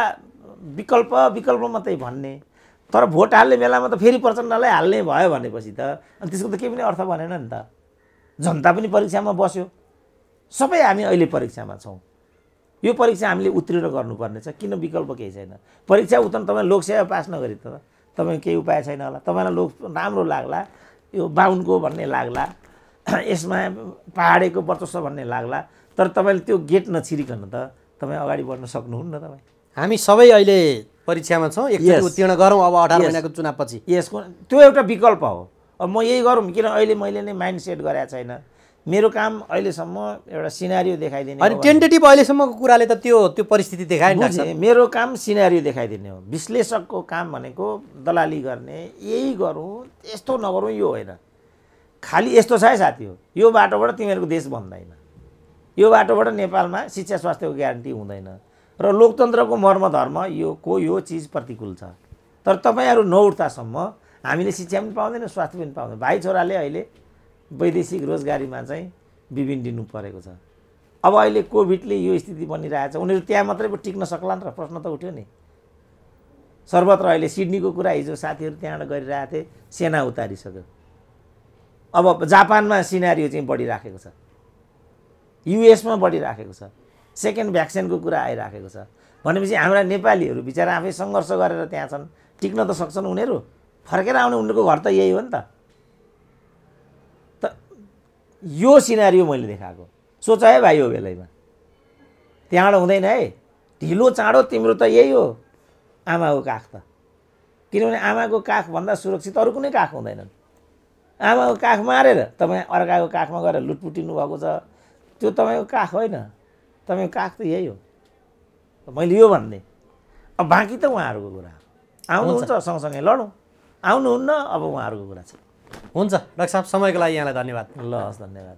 विकल्प विकल्प मात्रै भन्ने तर भोट हाल्ने बेलामा त फेरि प्रचण्डलाई हाल्ने भयो भनेपछि त अनि त्यसको त केही पनि अर्थ भनेन नि त जनता पनि परीक्षामा बस्यो सबै हामी अहिले परीक्षामा छौँ यो परीक्षा हामीले उत्तीर्ण गर्नुपर्नेछ किन विकल्प केही छैन परीक्षा उत्तर तपाईँ लोकसेवा पास नगरी त तपाईँ केही उपाय छैन होला तपाईँलाई लोक राम्रो लाग्ला यो बाहुनको भन्ने लाग्ला यसमा पाहाडेको वर्चस्व भन्ने लाग्ला तर तपाईँले त्यो गेट नछिरिकन त तपाईँ अगाडि बढ्न सक्नुहुन्न तपाईँ हामी सबै अहिले परीक्षामा छौँ उत्तीर्ण गरौँ अब अठार महिनाको चुनावपछि यसको त्यो एउटा विकल्प हो अब म यही गरौँ किन अहिले मैले नै माइन्ड सेट गरेको छैन मेरो काम अहिलेसम्म एउटा सिनारियो देखाइदिने अनि टेन्टेटिभ अहिलेसम्मको कुराले त त्यो त्यो परिस्थिति देखाएन मेरो काम सिनारियो देखाइदिने हो विश्लेषकको काम भनेको दलाली गर्ने यही गरौँ यस्तो नगरौँ यो होइन खालि यस्तो छ है साथी हो यो बाटोबाट तिमीहरूको देश भन्दैन यो बाटोबाट नेपालमा शिक्षा स्वास्थ्यको ग्यारेन्टी हुँदैन र लोकतन्त्रको मर्म धर्म यो को यो चिज प्रतिकूल छ तर तपाईँहरू नउठ्दासम्म हामीले शिक्षा पनि पाउँदैन स्वास्थ्य पनि पाउँदैन भाइ छोराले अहिले वैदेशिक रोजगारीमा चाहिँ विभिन्न दिनु परेको छ अब अहिले कोभिडले यो स्थिति छ उनीहरू त्यहाँ मात्रै पो टिक्न सक्ला नि त प्रश्न त उठ्यो नि सर्वत्र अहिले सिडनीको कुरा हिजो साथीहरू त्यहाँबाट गरिरहेको थिए सेना उतारिसक्यो अब जापानमा सिनारी चाहिँ बढिराखेको छ युएसमा बढिराखेको छ सेकेन्ड भ्याक्सिनको कुरा आइराखेको छ भनेपछि हाम्रा नेपालीहरू बिचरा आफै सङ्घर्ष गरेर त्यहाँ छन् टिक्न त सक्छन् उनीहरू फर्केर आउने उनीहरूको घर त यही हो नि त यो सिनारी मैले देखाएको सोच है भाइ यो बेलैमा त्यहाँबाट हुँदैन है ढिलो चाँडो तिम्रो त यही हो आमाको काख त किनभने आमाको काखभन्दा सुरक्षित अरू कुनै काख हुँदैनन् आमाको काख मारेर तपाईँ अर्काको काखमा गएर लुटपुटिनु भएको छ त्यो तपाईँको काख होइन तपाईँको काख त यही हो मैले यो भन्ने अब बाँकी त उहाँहरूको कुरा आउनुहुन्छ सँगसँगै लडौँ आउनुहुन्न अब उहाँहरूको कुरा छ हुन्छ डाक्टर साहब समयको लागि यहाँलाई धन्यवाद ल हस् धन्यवाद